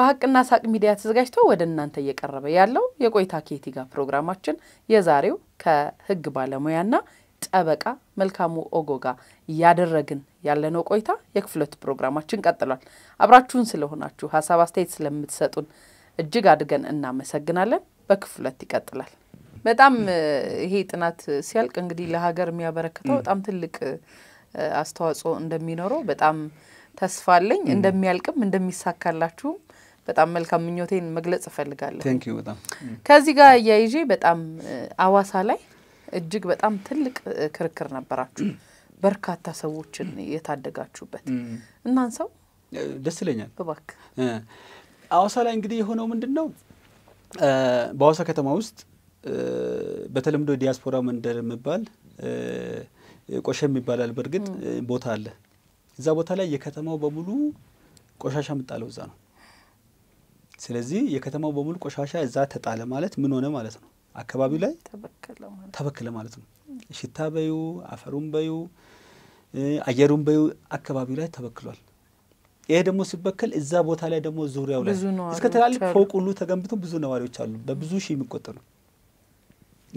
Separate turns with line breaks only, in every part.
በሀቅና ሳቅ ሚዲያ ተዘጋጅቶ ወደ እናንተ እየቀረበ ያለው የቆይታ ኬቲ ጋር ፕሮግራማችን የዛሬው ከህግ ባለሙያና ጠበቃ መልካሙ ኦጎ ጋር እያደረግን ያለነው ቆይታ የክፍለት ፕሮግራማችን ቀጥሏል። አብራችሁን ስለሆናችሁ ሀሳብ አስተያየት ስለምትሰጡን እጅግ አድርገን እናመሰግናለን። በክፍለት ይቀጥላል። በጣም ይሄ ጥናት ሲያልቅ እንግዲህ ለሀገር የሚያበረክተው በጣም ትልቅ አስተዋጽኦ እንደሚኖረው በጣም ተስፋ አለኝ። እንደሚያልቅም እንደሚሳካላችሁም በጣም መልካም ምኞቴን መግለጽ እፈልጋለሁ። በጣም ከዚህ ጋር እያይዤ በጣም አዋሳ ላይ እጅግ በጣም ትልቅ ክርክር ነበራችሁ፣ በርካታ ሰዎችን
የታደጋችሁበት እናን ሰው ደስ ይለኛል። እባክህ አዋሳ ላይ እንግዲህ የሆነው ምንድን ነው? በአዋሳ ከተማ ውስጥ በተለምዶ ዲያስፖራ መንደር የሚባል ቆሸም ይባላል። በእርግጥ ቦታ አለ። እዛ ቦታ ላይ የከተማው በሙሉ ቆሻሻ የምጣለው እዛ ነው። ስለዚህ የከተማው በሙሉ ቆሻሻ እዛ ተጣለ ማለት ምን ሆነ ማለት ነው? አካባቢው ላይ ተበከለ ማለት ነው። ሽታ በዩ፣ አፈሩን በዩ፣ አየሩን በዩ አካባቢው ላይ ተበክሏል። ይሄ ደግሞ ሲበከል እዛ ቦታ ላይ ደግሞ ዙሪያው ላይ እስከ ትላልቅ ፎቅ ሁሉ ተገንብቶ ብዙ ነዋሪዎች አሉ። በብዙ ሺህ የሚቆጠሩ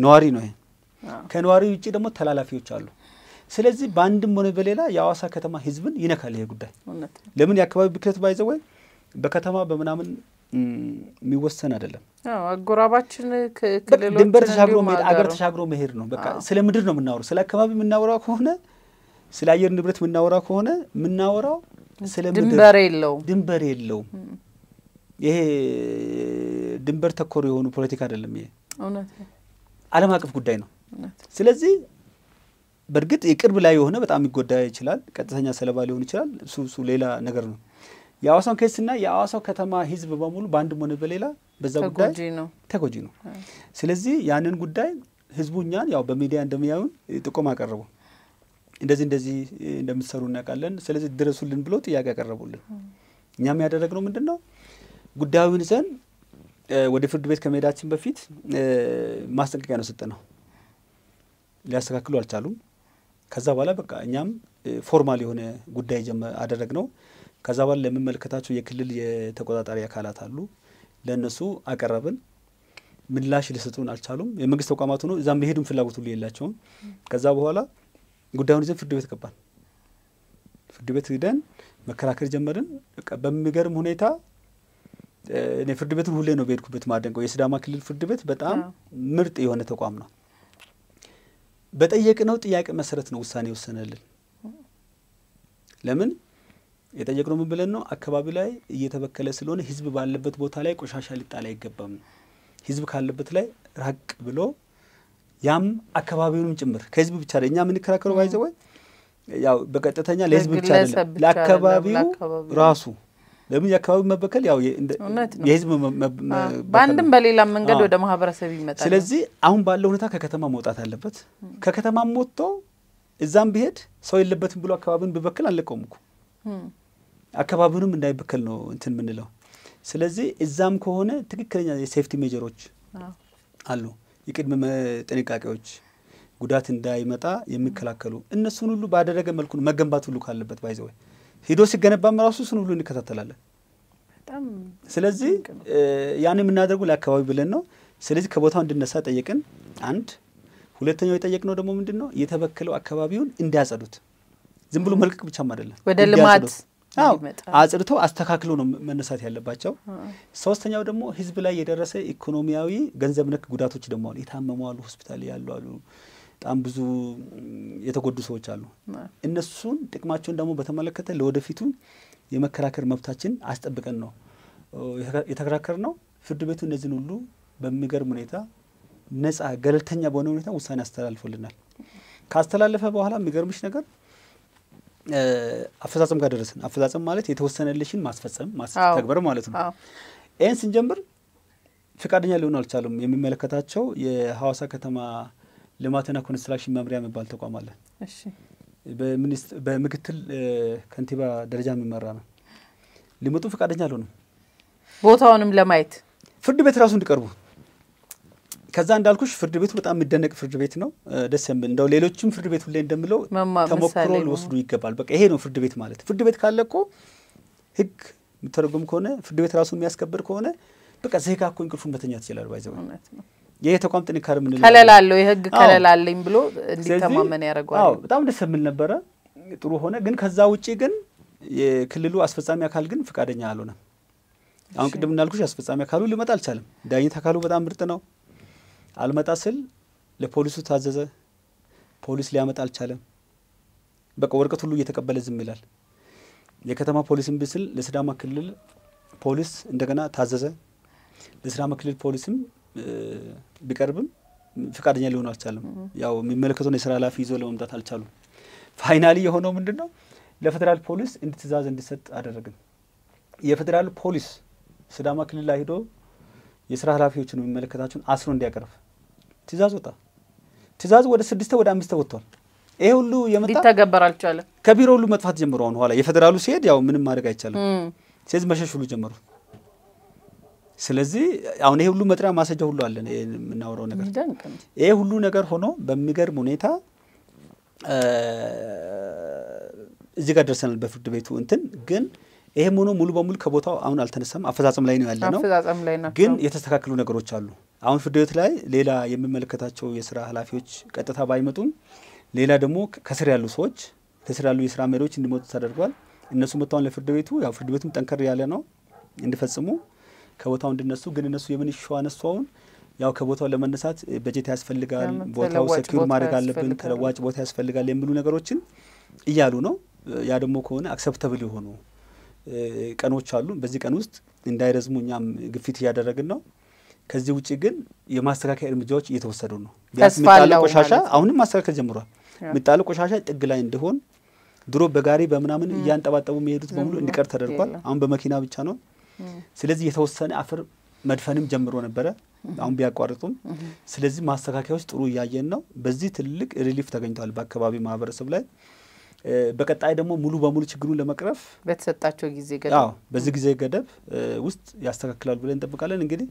ነዋሪ ነው። ይሄ ከነዋሪ ውጭ ደግሞ ተላላፊዎች አሉ። ስለዚህ በአንድም ሆነ በሌላ የአዋሳ ከተማ ህዝብን ይነካል ይሄ ጉዳይ። ለምን የአካባቢ ብክለት ባይዘው ወይ በከተማ በምናምን የሚወሰን አይደለም።
አጎራባችን ድንበር ተሻግሮ መሄድ አገር
ተሻግሮ መሄድ ነው። በቃ ስለ ምድር ነው የምናወራው። ስለ አካባቢ የምናወራው ከሆነ ስለ አየር ንብረት የምናወራው ከሆነ የምናወራው ስለ ድንበር የለውም ድንበር የለውም። ይሄ ድንበር ተኮር የሆኑ ፖለቲካ አይደለም። ይሄ ዓለም አቀፍ ጉዳይ ነው። ስለዚህ በእርግጥ የቅርብ ላይ የሆነ በጣም ይጎዳ ይችላል፣ ቀጥተኛ ሰለባ ሊሆን ይችላል። እሱ እሱ ሌላ ነገር ነው። የአዋሳውን ና የአዋሳው ከተማ ህዝብ በሙሉ በአንድም ሆነ በሌላ በዛ ጉዳይ ተጎጂ ነው። ስለዚህ ያንን ጉዳይ ህዝቡ እኛን ያው በሚዲያ እንደሚያዩን ጥቆም አቀረቡ። እንደዚህ እንደዚህ እንደምትሰሩ እናውቃለን፣ ስለዚህ ድረሱልን ብለው ጥያቄ አቀረቡልን። እኛም ያደረግነው ምንድን ነው ጉዳዩን ይዘን ወደ ፍርድ ቤት ከመሄዳችን በፊት ማስጠንቀቂያ ነው ነው ሊያስተካክሉ አልቻሉም። ከዛ በኋላ በቃ እኛም ፎርማል የሆነ ጉዳይ ነው። ከዛ በኋላ ለሚመለከታቸው የክልል የተቆጣጣሪ አካላት አሉ። ለእነሱ አቀረብን። ምላሽ ሊሰጡን አልቻሉም። የመንግስት ተቋማት ሆኖ እዛ መሄዱን ፍላጎት ሁሉ የላቸውም። ከዛ በኋላ ጉዳዩን ይዘን ፍርድ ቤት ገባን። ፍርድ ቤት ሂደን መከራከር ጀመርን። በሚገርም ሁኔታ እኔ ፍርድ ቤትን ሁሌ ነው በሄድኩበት ማደንቀው። የስዳማ ክልል ፍርድ ቤት በጣም ምርጥ የሆነ ተቋም ነው። በጠየቅነው ጥያቄ መሰረት ነው ውሳኔ የወሰነልን። ለምን የጠየቅነው ምን ብለን ነው? አካባቢ ላይ እየተበከለ ስለሆነ ህዝብ ባለበት ቦታ ላይ ቆሻሻ ሊጣል አይገባም። ህዝብ ካለበት ላይ ራቅ ብሎ ያም አካባቢውንም ጭምር ከህዝብ ብቻ ላይ እኛ የምንከራከረው ባይዘ ወይ ያው በቀጥተኛ ለህዝብ ብቻ አይደለም፣ ለአካባቢው ራሱ ለምን የአካባቢው መበከል ያው የህዝብ በአንድም
በሌላ መንገድ ወደ ማህበረሰብ ይመጣል። ስለዚህ
አሁን ባለው ሁኔታ ከከተማ መውጣት አለበት። ከከተማም ወጥቶ እዛም ቢሄድ ሰው የለበትም ብሎ አካባቢውን ብበክል አንለቀውም እኮ አካባቢውንም እንዳይበከል ነው እንትን የምንለው። ስለዚህ እዛም ከሆነ ትክክለኛ የሴፍቲ ሜጀሮች አሉ፣ የቅድመ ጥንቃቄዎች ጉዳት እንዳይመጣ የሚከላከሉ እነሱን ሁሉ ባደረገ መልኩ መገንባት ሁሉ ካለበት ባይዘ ሂዶ ሲገነባም ራሱ እሱን ሁሉ እንከታተላለን። ስለዚህ ያን የምናደርጉ ለአካባቢ ብለን ነው። ስለዚህ ከቦታው እንድነሳ ጠየቅን። አንድ ሁለተኛው የጠየቅነው ደግሞ ምንድን ነው የተበከለው አካባቢውን እንዲያጸዱት ዝም ብሎ መልቀቅ ብቻም አይደለም ወደ ልማት አጽድቶ አስተካክሎ ነው መነሳት ያለባቸው። ሶስተኛው ደግሞ ህዝብ ላይ የደረሰ ኢኮኖሚያዊ ገንዘብ ነክ ጉዳቶች ደግሞ አሉ። የታመሙ አሉ፣ ሆስፒታል ያሉ አሉ፣ በጣም ብዙ የተጎዱ ሰዎች አሉ። እነሱን ጥቅማቸውን ደግሞ በተመለከተ ለወደፊቱ የመከራከር መብታችን አስጠብቀን ነው የተከራከር ነው። ፍርድ ቤቱ እነዚህን ሁሉ በሚገርም ሁኔታ ነጻ ገለልተኛ በሆነ ሁኔታ ውሳኔ አስተላልፎልናል። ካስተላለፈ በኋላ የሚገርምሽ ነገር አፈጻጸም ጋር ደረስን። አፈጻጸም ማለት የተወሰነልሽን ማስፈጸም ማስተግበር ማለት ነው። ይህን ስንጀምር ፈቃደኛ ሊሆን አልቻሉም። የሚመለከታቸው የሐዋሳ ከተማ ልማትና ኮንስትራክሽን መምሪያ የሚባል ተቋም አለ። በምክትል ከንቲባ ደረጃ የሚመራ ነው። ሊመጡ ፈቃደኛ አልሆኑም።
ቦታውንም ለማየት
ፍርድ ቤት ራሱ እንዲቀርቡ ከዛ እንዳልኩሽ ፍርድ ቤቱ በጣም የምደነቅ ፍርድ ቤት ነው። ደስ የምል እንደው ሌሎችም ፍርድ ቤት ሁሌ እንደምለው ተሞክሮ ሊወስዱ ይገባል። በቃ ይሄ ነው ፍርድ ቤት ማለት። ፍርድ ቤት ካለ እኮ ህግ የምተረጉም ከሆነ ፍርድ ቤት ራሱን የሚያስከብር ከሆነ በቃ ዜጋ እኮ እንቅልፉን መተኛ ትችላል። ባይዘ ይህ ተቋም ጥንካር ምን ከለላለሁ የህግ ከለላለኝ
ብሎ እንዲተማመን ያደርገዋል።
በጣም ደስ የምል ነበረ፣ ጥሩ ሆነ። ግን ከዛ ውጪ ግን የክልሉ አስፈጻሚ አካል ግን ፈቃደኛ አልሆነም። አሁን ቅድም እንዳልኩሽ አስፈጻሚ አካሉ ሊመጣ አልቻለም። ዳኝት አካሉ በጣም ምርጥ ነው። አልመጣ ስል ለፖሊሱ ታዘዘ። ፖሊስ ሊያመጣ አልቻለም። በቃ ወረቀት ሁሉ እየተቀበለ ዝም ይላል። የከተማ ፖሊስም ብስል ለስዳማ ክልል ፖሊስ እንደገና ታዘዘ። ለስዳማ ክልል ፖሊስም ቢቀርብም ፍቃደኛ ሊሆኑ አልቻለም። ያው የሚመለከተውን የስራ ኃላፊ ይዞ ለመምጣት አልቻሉም። ፋይናሊ የሆነው ምንድን ነው? ለፌዴራል ፖሊስ እንዲ ትእዛዝ እንዲሰጥ አደረግን። የፌዴራል ፖሊስ ስዳማ ክልል ላይ ሂዶ የስራ ኃላፊዎችን የሚመለከታቸውን አስሮ እንዲያቀርብ ትእዛዝ ወጣ። ትእዛዝ ወደ ስድስተ ወደ አምስተ ወጥቷል። ይሄ ሁሉ የመጣ ሊተገበር አልቻለም። ከቢሮ ሁሉ መጥፋት ጀምሮ አሁን ኋላ የፌዴራሉ ሲሄድ ያው ምንም ማድረግ አይቻልም። ስለዚህ መሸሽ ሁሉ ጀመሩ። ስለዚህ አሁን ይሄ ሁሉ መጥሪያ ማሰጃ ሁሉ አለን። የምናወራው ነገር ይሄ ሁሉ ነገር ሆኖ በሚገርም ሁኔታ እዚህ ጋር ደርሰናል። በፍርድ ቤቱ እንትን ግን ይሄም ሆኖ ሙሉ በሙሉ ከቦታው አሁን አልተነሳም፣ አፈጻጸም ላይ ነው ያለ ነው። ግን የተስተካከሉ ነገሮች አሉ። አሁን ፍርድ ቤት ላይ ሌላ የሚመለከታቸው የስራ ኃላፊዎች ቀጥታ ባይመጡም ሌላ ደግሞ ከስር ያሉ ሰዎች ከስር ያሉ የስራ መሪዎች እንዲመጡ ተደርጓል። እነሱ መጥተዋል ለፍርድ ቤቱ። ያው ፍርድ ቤቱም ጠንከር ያለ ነው እንዲፈጽሙ ከቦታው እንድነሱ። ግን እነሱ የምን ሸዋነሷውን ያው ከቦታው ለመነሳት በጀት ያስፈልጋል፣ ቦታው ሰኪር ማድረግ አለብን፣ ተለዋጭ ቦታ ያስፈልጋል የሚሉ ነገሮችን እያሉ ነው። ያ ደግሞ ከሆነ አክሰፕተብል የሆኑ ቀኖች አሉ። በዚህ ቀን ውስጥ እንዳይረዝሙ እኛም ግፊት እያደረግን ነው። ከዚህ ውጭ ግን የማስተካከያ እርምጃዎች እየተወሰዱ ነው።
የሚጣለው ቆሻሻ
አሁንም ማስተካከል ጀምሯል። የሚጣለው ቆሻሻ ጥግ ላይ እንዲሆን ድሮ በጋሪ በምናምን እያንጠባጠቡ የሚሄዱት በሙሉ እንዲቀር ተደርጓል። አሁን በመኪና ብቻ ነው። ስለዚህ የተወሰነ አፈር መድፈንም ጀምሮ ነበረ አሁን ቢያቋርጡም። ስለዚህ ማስተካከያዎች ጥሩ እያየን ነው። በዚህ ትልቅ ሪሊፍ ተገኝቷል በአካባቢ ማህበረሰብ ላይ በቀጣይ ደግሞ ሙሉ በሙሉ ችግሩን ለመቅረፍ
በተሰጣቸው ጊዜ ገደብ
በዚህ ጊዜ ገደብ ውስጥ ያስተካክላሉ ብለን እንጠብቃለን። እንግዲህ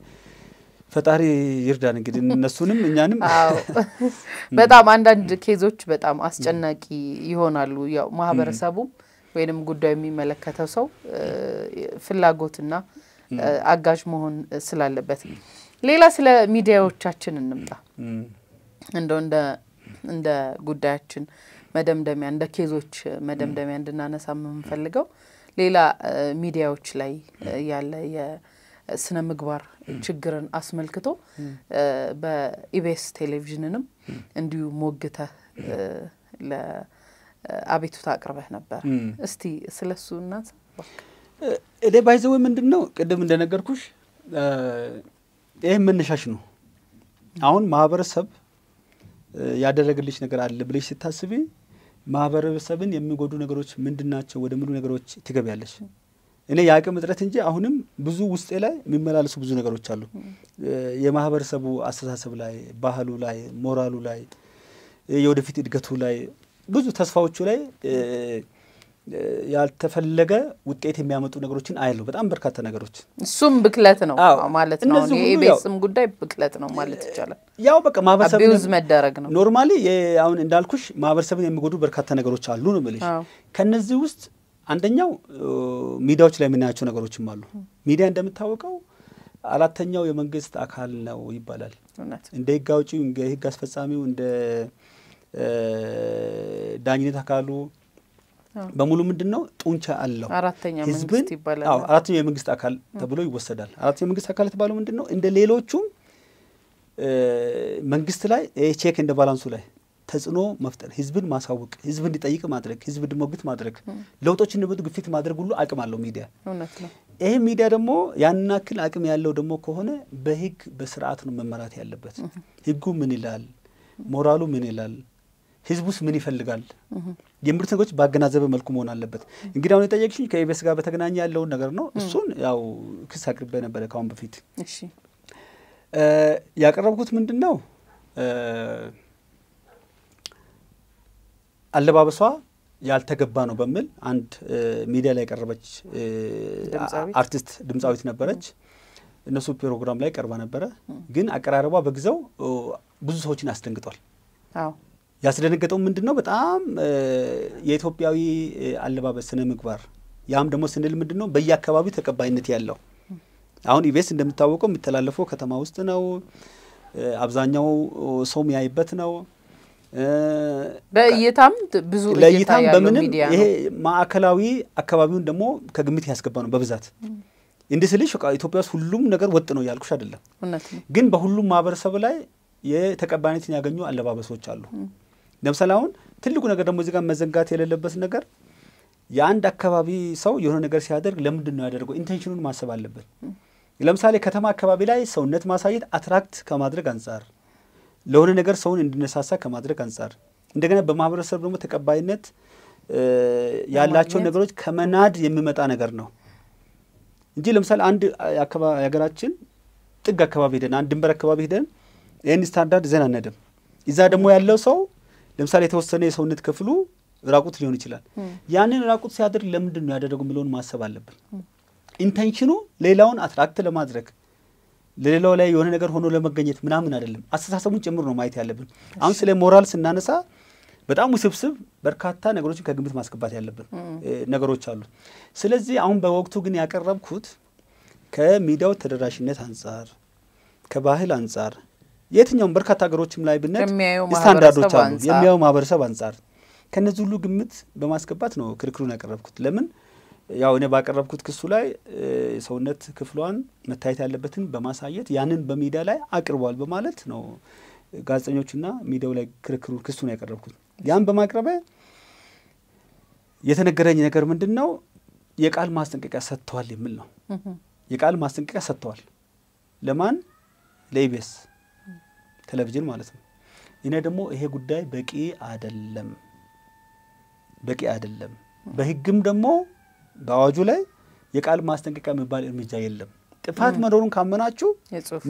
ፈጣሪ ይርዳን። እንግዲህ እነሱንም እኛንም።
በጣም አንዳንድ ኬዞች በጣም አስጨናቂ ይሆናሉ። ያው ማህበረሰቡም ወይንም ጉዳዩ የሚመለከተው ሰው ፍላጎትና አጋዥ መሆን ስላለበት ሌላ ስለ ሚዲያዎቻችን እንምጣ እንደ እንደ ጉዳያችን መደምደሚያ እንደ ኬዞች መደምደሚያ እንድናነሳ የምንፈልገው ሌላ ሚዲያዎች ላይ ያለ የስነ ምግባር ችግርን አስመልክቶ በኢቢኤስ ቴሌቪዥንንም እንዲሁ ሞግተህ ለአቤቱታ አቅርበህ ነበር። እስቲ ስለሱ እናንሳ።
እኔ ባይዘዌ ምንድን ነው ቅድም እንደነገርኩሽ ይህም መነሻሽ ነው። አሁን ማህበረሰብ ያደረግልሽ ነገር አለ ብለሽ ስታስቢ ማህበረሰብን የሚጎዱ ነገሮች ምንድን ናቸው ምሉ ነገሮች ትገቢያለሽ። እኔ የአቅም እጥረት እንጂ አሁንም ብዙ ውስጤ ላይ የሚመላለሱ ብዙ ነገሮች አሉ። የማህበረሰቡ አስተሳሰብ ላይ፣ ባህሉ ላይ፣ ሞራሉ ላይ፣ የወደፊት እድገቱ ላይ ብዙ ተስፋዎቹ ላይ ያልተፈለገ ውጤት የሚያመጡ ነገሮችን አያለሁ። በጣም በርካታ ነገሮች እሱም ብክለት ነው ማለት ነው። ቤስም
ጉዳይ ብክለት ነው ማለት ይቻላል።
ያው በቃ ማህበረሰብ መደረግ ነው። ኖርማሊ አሁን እንዳልኩሽ ማህበረሰብን የሚጎዱ በርካታ ነገሮች አሉ ነው ብልሽ። ከነዚህ ውስጥ አንደኛው ሚዲያዎች ላይ የምናያቸው ነገሮችም አሉ። ሚዲያ እንደምታወቀው አራተኛው የመንግስት አካል ነው ይባላል። እንደ ህግ አውጪው፣ እንደ ህግ አስፈጻሚው፣ እንደ ዳኝነት አካሉ በሙሉ ምንድን ነው ጡንቻ አለው። ህዝብን አራተኛው የመንግስት አካል ተብሎ ይወሰዳል። አራተኛው የመንግስት አካል የተባለው ምንድን ነው? እንደ ሌሎቹም መንግስት ላይ ቼክ እንደ ባላንሱ ላይ ተጽዕኖ መፍጠር፣ ህዝብን ማሳወቅ፣ ህዝብ እንዲጠይቅ ማድረግ፣ ህዝብ እንዲሞግት ማድረግ፣ ለውጦች እንዲመጡ ግፊት ማድረግ ሁሉ አቅም አለው ሚዲያ። ይህ ሚዲያ ደግሞ ያንን አክል አቅም ያለው ደግሞ ከሆነ በህግ በስርዓት ነው መመራት ያለበት። ህጉ ምን ይላል? ሞራሉ ምን ይላል? ህዝቡስ ምን ይፈልጋል የሚሉት ነገሮች ባገናዘበ መልኩ መሆን አለበት። እንግዲህ አሁን የጠየቅሽኝ ከኢቢኤስ ጋር በተገናኘ ያለውን ነገር ነው። እሱን ያው ክስ አቅርቤ ነበረ ከአሁን በፊት ያቀረብኩት ምንድን ነው አለባበሷ ያልተገባ ነው በሚል አንድ ሚዲያ ላይ የቀረበች አርቲስት ድምፃዊት ነበረች። እነሱ ፕሮግራም ላይ ቀርባ ነበረ። ግን አቀራረቧ በጊዜው ብዙ ሰዎችን አስደንግጧል። ያስደነገጠው ምንድን ነው? በጣም የኢትዮጵያዊ አለባበስ ስነ ምግባር፣ ያም ደግሞ ስንል ምንድን ነው በየአካባቢው ተቀባይነት ያለው አሁን ኢቤስ እንደሚታወቀው የሚተላለፈው ከተማ ውስጥ ነው። አብዛኛው ሰው የሚያይበት ነው።
በእይታም ብዙ ለእይታም በምንም ይሄ
ማዕከላዊ አካባቢውን ደግሞ ከግምት ያስገባ ነው በብዛት እንዲህ ስልሽ ኢትዮጵያ ውስጥ ሁሉም ነገር ወጥ ነው ያልኩሽ አይደለም፣ ግን በሁሉም ማህበረሰብ ላይ የተቀባይነትን ያገኙ አለባበሶች አሉ። ለምሳሌ አሁን ትልቁ ነገር ደግሞ እዚህ ጋር መዘንጋት የሌለበት ነገር የአንድ አካባቢ ሰው የሆነ ነገር ሲያደርግ ለምንድን ነው ያደርገው? ኢንቴንሽኑን ማሰብ አለበት። ለምሳሌ ከተማ አካባቢ ላይ ሰውነት ማሳየት አትራክት ከማድረግ አንጻር፣ ለሆነ ነገር ሰውን እንዲነሳሳ ከማድረግ አንጻር፣ እንደገና በማህበረሰብ ደግሞ ተቀባይነት ያላቸውን ነገሮች ከመናድ የሚመጣ ነገር ነው እንጂ ለምሳሌ አንድ የሀገራችን ጥግ አካባቢ ሄደን አንድ ድንበር አካባቢ ሄደን ይህን ስታንዳርድ ዘን አነድም። እዛ ደግሞ ያለው ሰው ለምሳሌ የተወሰነ የሰውነት ክፍሉ ራቁት ሊሆን ይችላል። ያንን ራቁት ሲያደርግ ለምንድን ነው ያደረጉ የሚለውን ማሰብ አለብን። ኢንቴንሽኑ ሌላውን አትራክት ለማድረግ ለሌላው ላይ የሆነ ነገር ሆኖ ለመገኘት ምናምን አይደለም፣ አስተሳሰቡን ጭምር ነው ማየት ያለብን። አሁን ስለ ሞራል ስናነሳ በጣም ውስብስብ በርካታ ነገሮችን ከግምት ማስገባት ያለብን ነገሮች አሉ። ስለዚህ አሁን በወቅቱ ግን ያቀረብኩት ከሚዲያው ተደራሽነት አንጻር ከባህል አንጻር የትኛውም በርካታ ሀገሮችም ላይ ብነት ስታንዳርዶች አሉ። የሚያየው ማህበረሰብ አንጻር ከነዚህ ሁሉ ግምት በማስገባት ነው ክርክሩን ያቀረብኩት። ለምን ያው እኔ ባቀረብኩት ክሱ ላይ የሰውነት ክፍሏን መታየት ያለበትን በማሳየት ያንን በሚዲያ ላይ አቅርቧል በማለት ነው ጋዜጠኞችና ሚዲያው ላይ ክርክሩ ክሱን ያቀረብኩት። ያን በማቅረበ የተነገረኝ ነገር ምንድን ነው? የቃል ማስጠንቀቂያ ሰጥተዋል የሚል ነው። የቃል ማስጠንቀቂያ ሰጥተዋል። ለማን? ለኢቢኤስ ቴሌቪዥን ማለት ነው። እኔ ደግሞ ይሄ ጉዳይ በቂ አይደለም፣ በቂ አይደለም። በህግም ደግሞ በአዋጁ ላይ የቃል ማስጠንቀቂያ የሚባል እርምጃ የለም። ጥፋት መኖሩን ካመናችሁ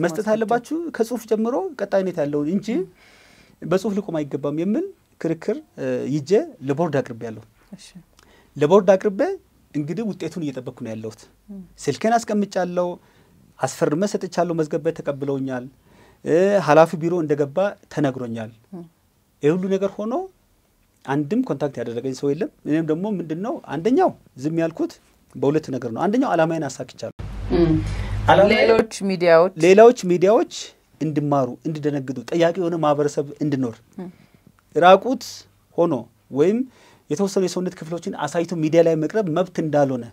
መስጠት አለባችሁ፣ ከጽሁፍ ጀምሮ ቀጣይነት ያለውን እንጂ በጽሁፍ ሊቆም አይገባም የሚል ክርክር ይዤ ለቦርድ አቅርቤ ያለሁ ለቦርድ አቅርቤ እንግዲህ ውጤቱን እየጠበቅኩ ነው ያለሁት። ስልኬን አስቀምጫለሁ፣ አስፈርመ ሰጥቻለሁ፣ መዝገብ ተቀብለውኛል። ኃላፊው ቢሮ እንደገባ ተነግሮኛል። ይህ ሁሉ ነገር ሆኖ አንድም ኮንታክት ያደረገኝ ሰው የለም። እኔም ደግሞ ምንድን ነው አንደኛው ዝም ያልኩት በሁለት ነገር ነው። አንደኛው አላማዬን አሳክቻለሁ። ሌሎች ሚዲያዎች ሌላዎች ሚዲያዎች እንዲማሩ እንዲደነግጡ፣ ጠያቂ የሆነ ማህበረሰብ እንድኖር ራቁት ሆኖ ወይም የተወሰኑ የሰውነት ክፍሎችን አሳይቶ ሚዲያ ላይ መቅረብ መብት እንዳልሆነ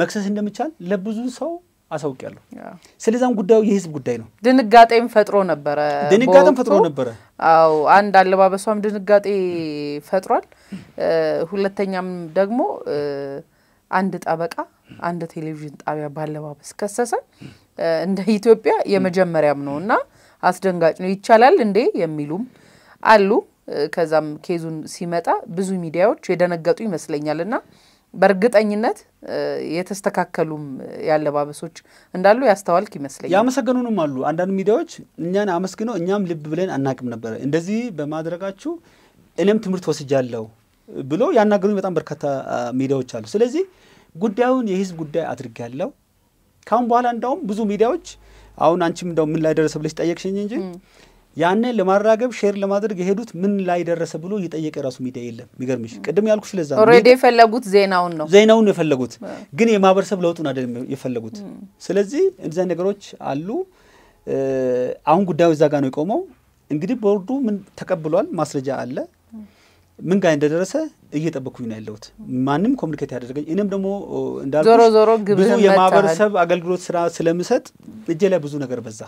መክሰስ እንደሚቻል ለብዙ ሰው አሳውቂያለሁ። ስለዛም ጉዳዩ የህዝብ ጉዳይ ነው።
ድንጋጤም ፈጥሮ ነበረ፣ ድንጋጤም ፈጥሮ ነበረ። አዎ አንድ አለባበሷም ድንጋጤ ፈጥሯል። ሁለተኛም ደግሞ አንድ ጠበቃ አንድ ቴሌቪዥን ጣቢያ ባለባበስ ከሰሰ። እንደ ኢትዮጵያ የመጀመሪያም ነው እና አስደንጋጭ ነው። ይቻላል እንዴ የሚሉም አሉ። ከዛም ኬዙን ሲመጣ ብዙ ሚዲያዎች የደነገጡ ይመስለኛል እና በእርግጠኝነት የተስተካከሉም ያለባበሶች እንዳሉ
ያስተዋልክ ይመስለኛል። ያመሰገኑንም አሉ። አንዳንድ ሚዲያዎች እኛን አመስግነው እኛም ልብ ብለን አናቅም ነበረ፣ እንደዚህ በማድረጋችሁ እኔም ትምህርት ወስጃለሁ ብሎ ያናገሩኝ በጣም በርካታ ሚዲያዎች አሉ። ስለዚህ ጉዳዩን የህዝብ ጉዳይ ያለው ካሁን በኋላ እንዳውም ብዙ ሚዲያዎች አሁን አንቺም እንደው ምን ላይ ደረሰ ብለሽ ጠየቅሽኝ እንጂ ያንን ለማራገብ ሼር ለማድረግ የሄዱት ምን ላይ ደረሰ ብሎ እየጠየቀ የራሱ ሚዲያ የለም። የሚገርምሽ ቅድም ያልኩሽ ለዛ ኦልሬዲ
የፈለጉት ዜናውን ነው
ዜናውን የፈለጉት ግን የማህበረሰብ ለውጡን አይደለም የፈለጉት። ስለዚህ እነዚያ ነገሮች አሉ። አሁን ጉዳዩ እዛ ነው የቆመው። እንግዲህ ቦርዱ ምን ተቀብሏል፣ ማስረጃ አለ ምን ጋር እንደደረሰ እየጠበኩኝ ነው ያለሁት። ማንም ኮሚኒኬት ያደረገኝ እኔም ደግሞ እንዳልኩሽ ብዙ የማህበረሰብ አገልግሎት ስራ ስለምሰጥ እጄ ላይ ብዙ ነገር በዛ።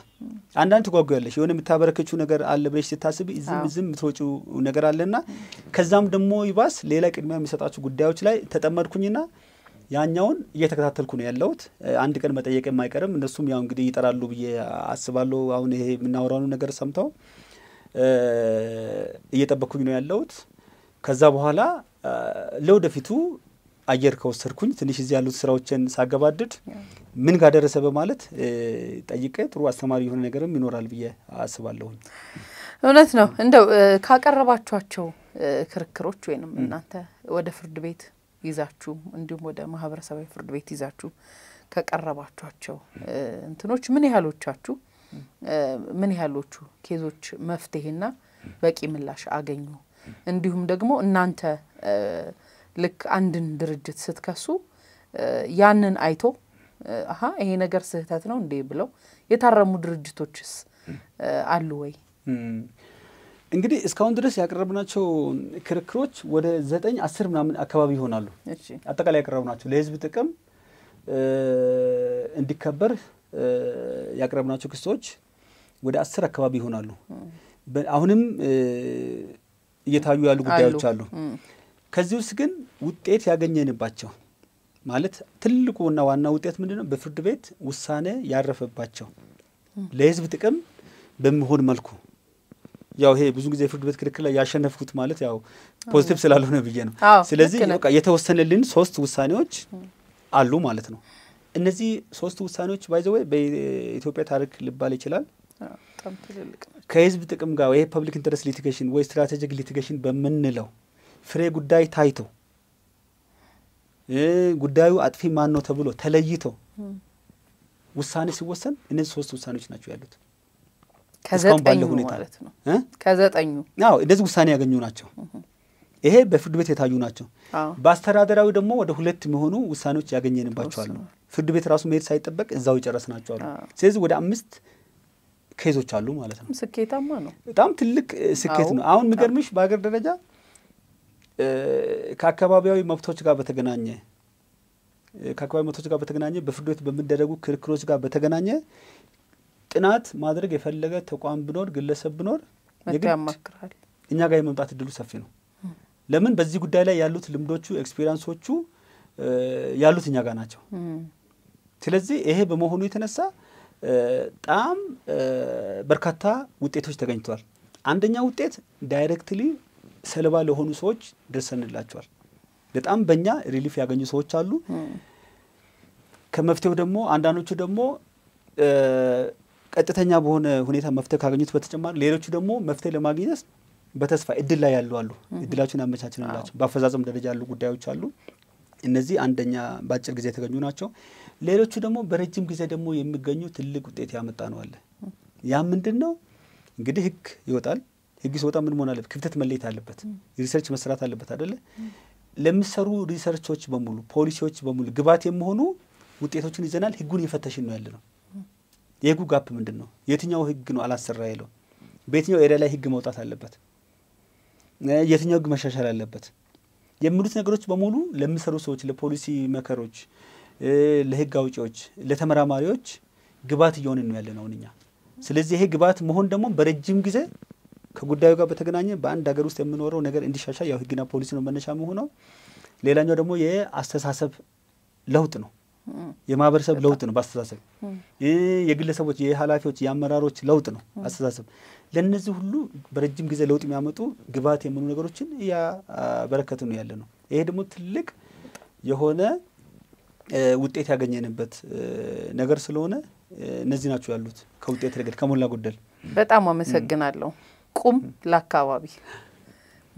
አንዳንድ ትጓጓያለሽ፣ የሆነ የምታበረከችው ነገር አለ ብለሽ ስታስብ ዝም ዝም የምትወጪው ነገር አለና ከዛም ደግሞ ይባስ ሌላ ቅድሚያ የሚሰጣቸው ጉዳዮች ላይ ተጠመድኩኝና ያኛውን እየተከታተልኩ ነው ያለሁት። አንድ ቀን መጠየቅ የማይቀርም እነሱም ያው እንግዲህ ይጠራሉ ብዬ አስባለሁ። አሁን ይሄ የምናወራኑ ነገር ሰምተው እየጠበኩኝ ነው ያለሁት። ከዛ በኋላ ለወደፊቱ አየር ከወሰድኩኝ ትንሽ እዚህ ያሉት ስራዎችን ሳገባድድ ምን ጋር ደረሰ በማለት ጠይቀ ጥሩ አስተማሪ የሆነ ነገርም ይኖራል ብዬ አስባለሁኝ። እውነት ነው። እንደው
ካቀረባችኋቸው ክርክሮች ወይንም እናንተ ወደ ፍርድ ቤት ይዛችሁ እንዲሁም ወደ ማህበረሰባዊ ፍርድ ቤት ይዛችሁ ከቀረባችኋቸው እንትኖች ምን ያህሎቻችሁ ምን ያህሎቹ ኬዞች መፍትሄና በቂ ምላሽ አገኙ እንዲሁም ደግሞ እናንተ ልክ አንድን ድርጅት ስትከሱ ያንን አይቶ አሀ ይሄ ነገር ስህተት
ነው እንዴ ብለው የታረሙ ድርጅቶችስ አሉ ወይ? እንግዲህ እስካሁን ድረስ ያቀረብናቸው ክርክሮች ወደ ዘጠኝ አስር ምናምን አካባቢ ይሆናሉ። አጠቃላይ ያቀረብናቸው ለህዝብ ጥቅም እንዲከበር ያቀረብናቸው ክሶች ወደ አስር አካባቢ ይሆናሉ። አሁንም እየታዩ ያሉ ጉዳዮች አሉ። ከዚህ ውስጥ ግን ውጤት ያገኘንባቸው ማለት ትልቁ እና ዋና ውጤት ምንድን ነው? በፍርድ ቤት ውሳኔ ያረፈባቸው ለህዝብ ጥቅም በሚሆን መልኩ ያው ይሄ ብዙ ጊዜ ፍርድ ቤት ክርክር ላይ ያሸነፍኩት ማለት ያው ፖዚቲቭ ስላልሆነ ብዬ ነው። ስለዚህ በቃ የተወሰነልን ሶስት ውሳኔዎች አሉ ማለት ነው። እነዚህ ሶስት ውሳኔዎች ባይዘወይ በኢትዮጵያ ታሪክ ልባል ይችላል ከህዝብ ጥቅም ጋር ይሄ ፐብሊክ ኢንተረስት ሊቲጌሽን ወይ ስትራቴጂክ ሊቲጌሽን በምንለው ፍሬ ጉዳይ ታይቶ ጉዳዩ አጥፊ ማን ነው ተብሎ ተለይቶ ውሳኔ ሲወሰን እነዚህ ሶስት ውሳኔዎች ናቸው ያሉት። ከዘጠኙ ባለ ሁኔታ ከዘጠኙ አዎ፣ እንደዚህ ውሳኔ ያገኙ ናቸው። ይሄ በፍርድ ቤት የታዩ ናቸው። በአስተዳደራዊ ደግሞ ወደ ሁለት የሚሆኑ ውሳኔዎች ያገኘንባቸዋል። ፍርድ ቤት ራሱ መሄድ ሳይጠበቅ እዛው ይጨረስናቸዋል። ስለዚህ ወደ አምስት ኬዞች አሉ ማለት
ነው። ስኬታማ ነው።
በጣም ትልቅ ስኬት ነው። አሁን የሚገርምሽ በሀገር ደረጃ ከአካባቢያዊ መብቶች ጋር በተገናኘ ከአካባቢ መብቶች ጋር በተገናኘ በፍርድ ቤት በሚደረጉ ክርክሮች ጋር በተገናኘ ጥናት ማድረግ የፈለገ ተቋም ብኖር ግለሰብ ብኖር እኛ ጋር የመምጣት እድሉ ሰፊ ነው። ለምን በዚህ ጉዳይ ላይ ያሉት ልምዶቹ ኤክስፔሪንሶቹ ያሉት እኛ ጋር ናቸው። ስለዚህ ይሄ በመሆኑ የተነሳ በጣም በርካታ ውጤቶች ተገኝተዋል። አንደኛ ውጤት ዳይሬክትሊ ሰለባ ለሆኑ ሰዎች ደርሰንላቸዋል። በጣም በእኛ ሪሊፍ ያገኙ ሰዎች አሉ። ከመፍትሄው ደግሞ አንዳንዶቹ ደግሞ ቀጥተኛ በሆነ ሁኔታ መፍትሄ ካገኙት በተጨማሪ ሌሎቹ ደግሞ መፍትሄ ለማግኘት በተስፋ እድል ላይ ያሉ አሉ። እድላችሁን ያመቻችንላቸው። በአፈዛዘም ደረጃ ያሉ ጉዳዮች አሉ። እነዚህ አንደኛ በአጭር ጊዜ የተገኙ ናቸው። ሌሎቹ ደግሞ በረጅም ጊዜ ደግሞ የሚገኙ ትልቅ ውጤት ያመጣ ነው አለ። ያ ምንድን ነው እንግዲህ ህግ ይወጣል። ህግ ሲወጣ ምን መሆን አለበት? ክፍተት መለየት አለበት። ሪሰርች መስራት አለበት አደለ? ለሚሰሩ ሪሰርቾች በሙሉ ፖሊሲዎች በሙሉ ግባት የሚሆኑ ውጤቶችን ይዘናል። ህጉን እየፈተሽን ነው ያለ ነው። የህጉ ጋፕ ምንድን ነው? የትኛው ህግ ነው አላሰራ ያለው? በየትኛው ኤሪያ ላይ ህግ መውጣት አለበት? የትኛው ህግ መሻሻል አለበት? የሚሉት ነገሮች በሙሉ ለሚሰሩ ሰዎች፣ ለፖሊሲ መከሮች፣ ለህግ አውጪዎች፣ ለተመራማሪዎች ግባት እየሆንን ነው ያለ ነው እኛ። ስለዚህ ይሄ ግባት መሆን ደግሞ በረጅም ጊዜ ከጉዳዩ ጋር በተገናኘ በአንድ ሀገር ውስጥ የምኖረው ነገር እንዲሻሻል ያው ህግና ፖሊሲ ነው መነሻ መሆነው። ሌላኛው ደግሞ የአስተሳሰብ ለውጥ ነው። የማህበረሰብ ለውጥ ነው በአስተሳሰብ የግለሰቦች፣ የኃላፊዎች፣ የአመራሮች ለውጥ ነው አስተሳሰብ። ለእነዚህ ሁሉ በረጅም ጊዜ ለውጥ የሚያመጡ ግብዓት የምኑ ነገሮችን እያበረከት ነው ያለ ነው። ይሄ ደግሞ ትልቅ የሆነ ውጤት ያገኘንበት ነገር ስለሆነ እነዚህ ናቸው ያሉት ከውጤት ረገድ ከሞላ ጎደል።
በጣም አመሰግናለሁ። ቁም ለአካባቢ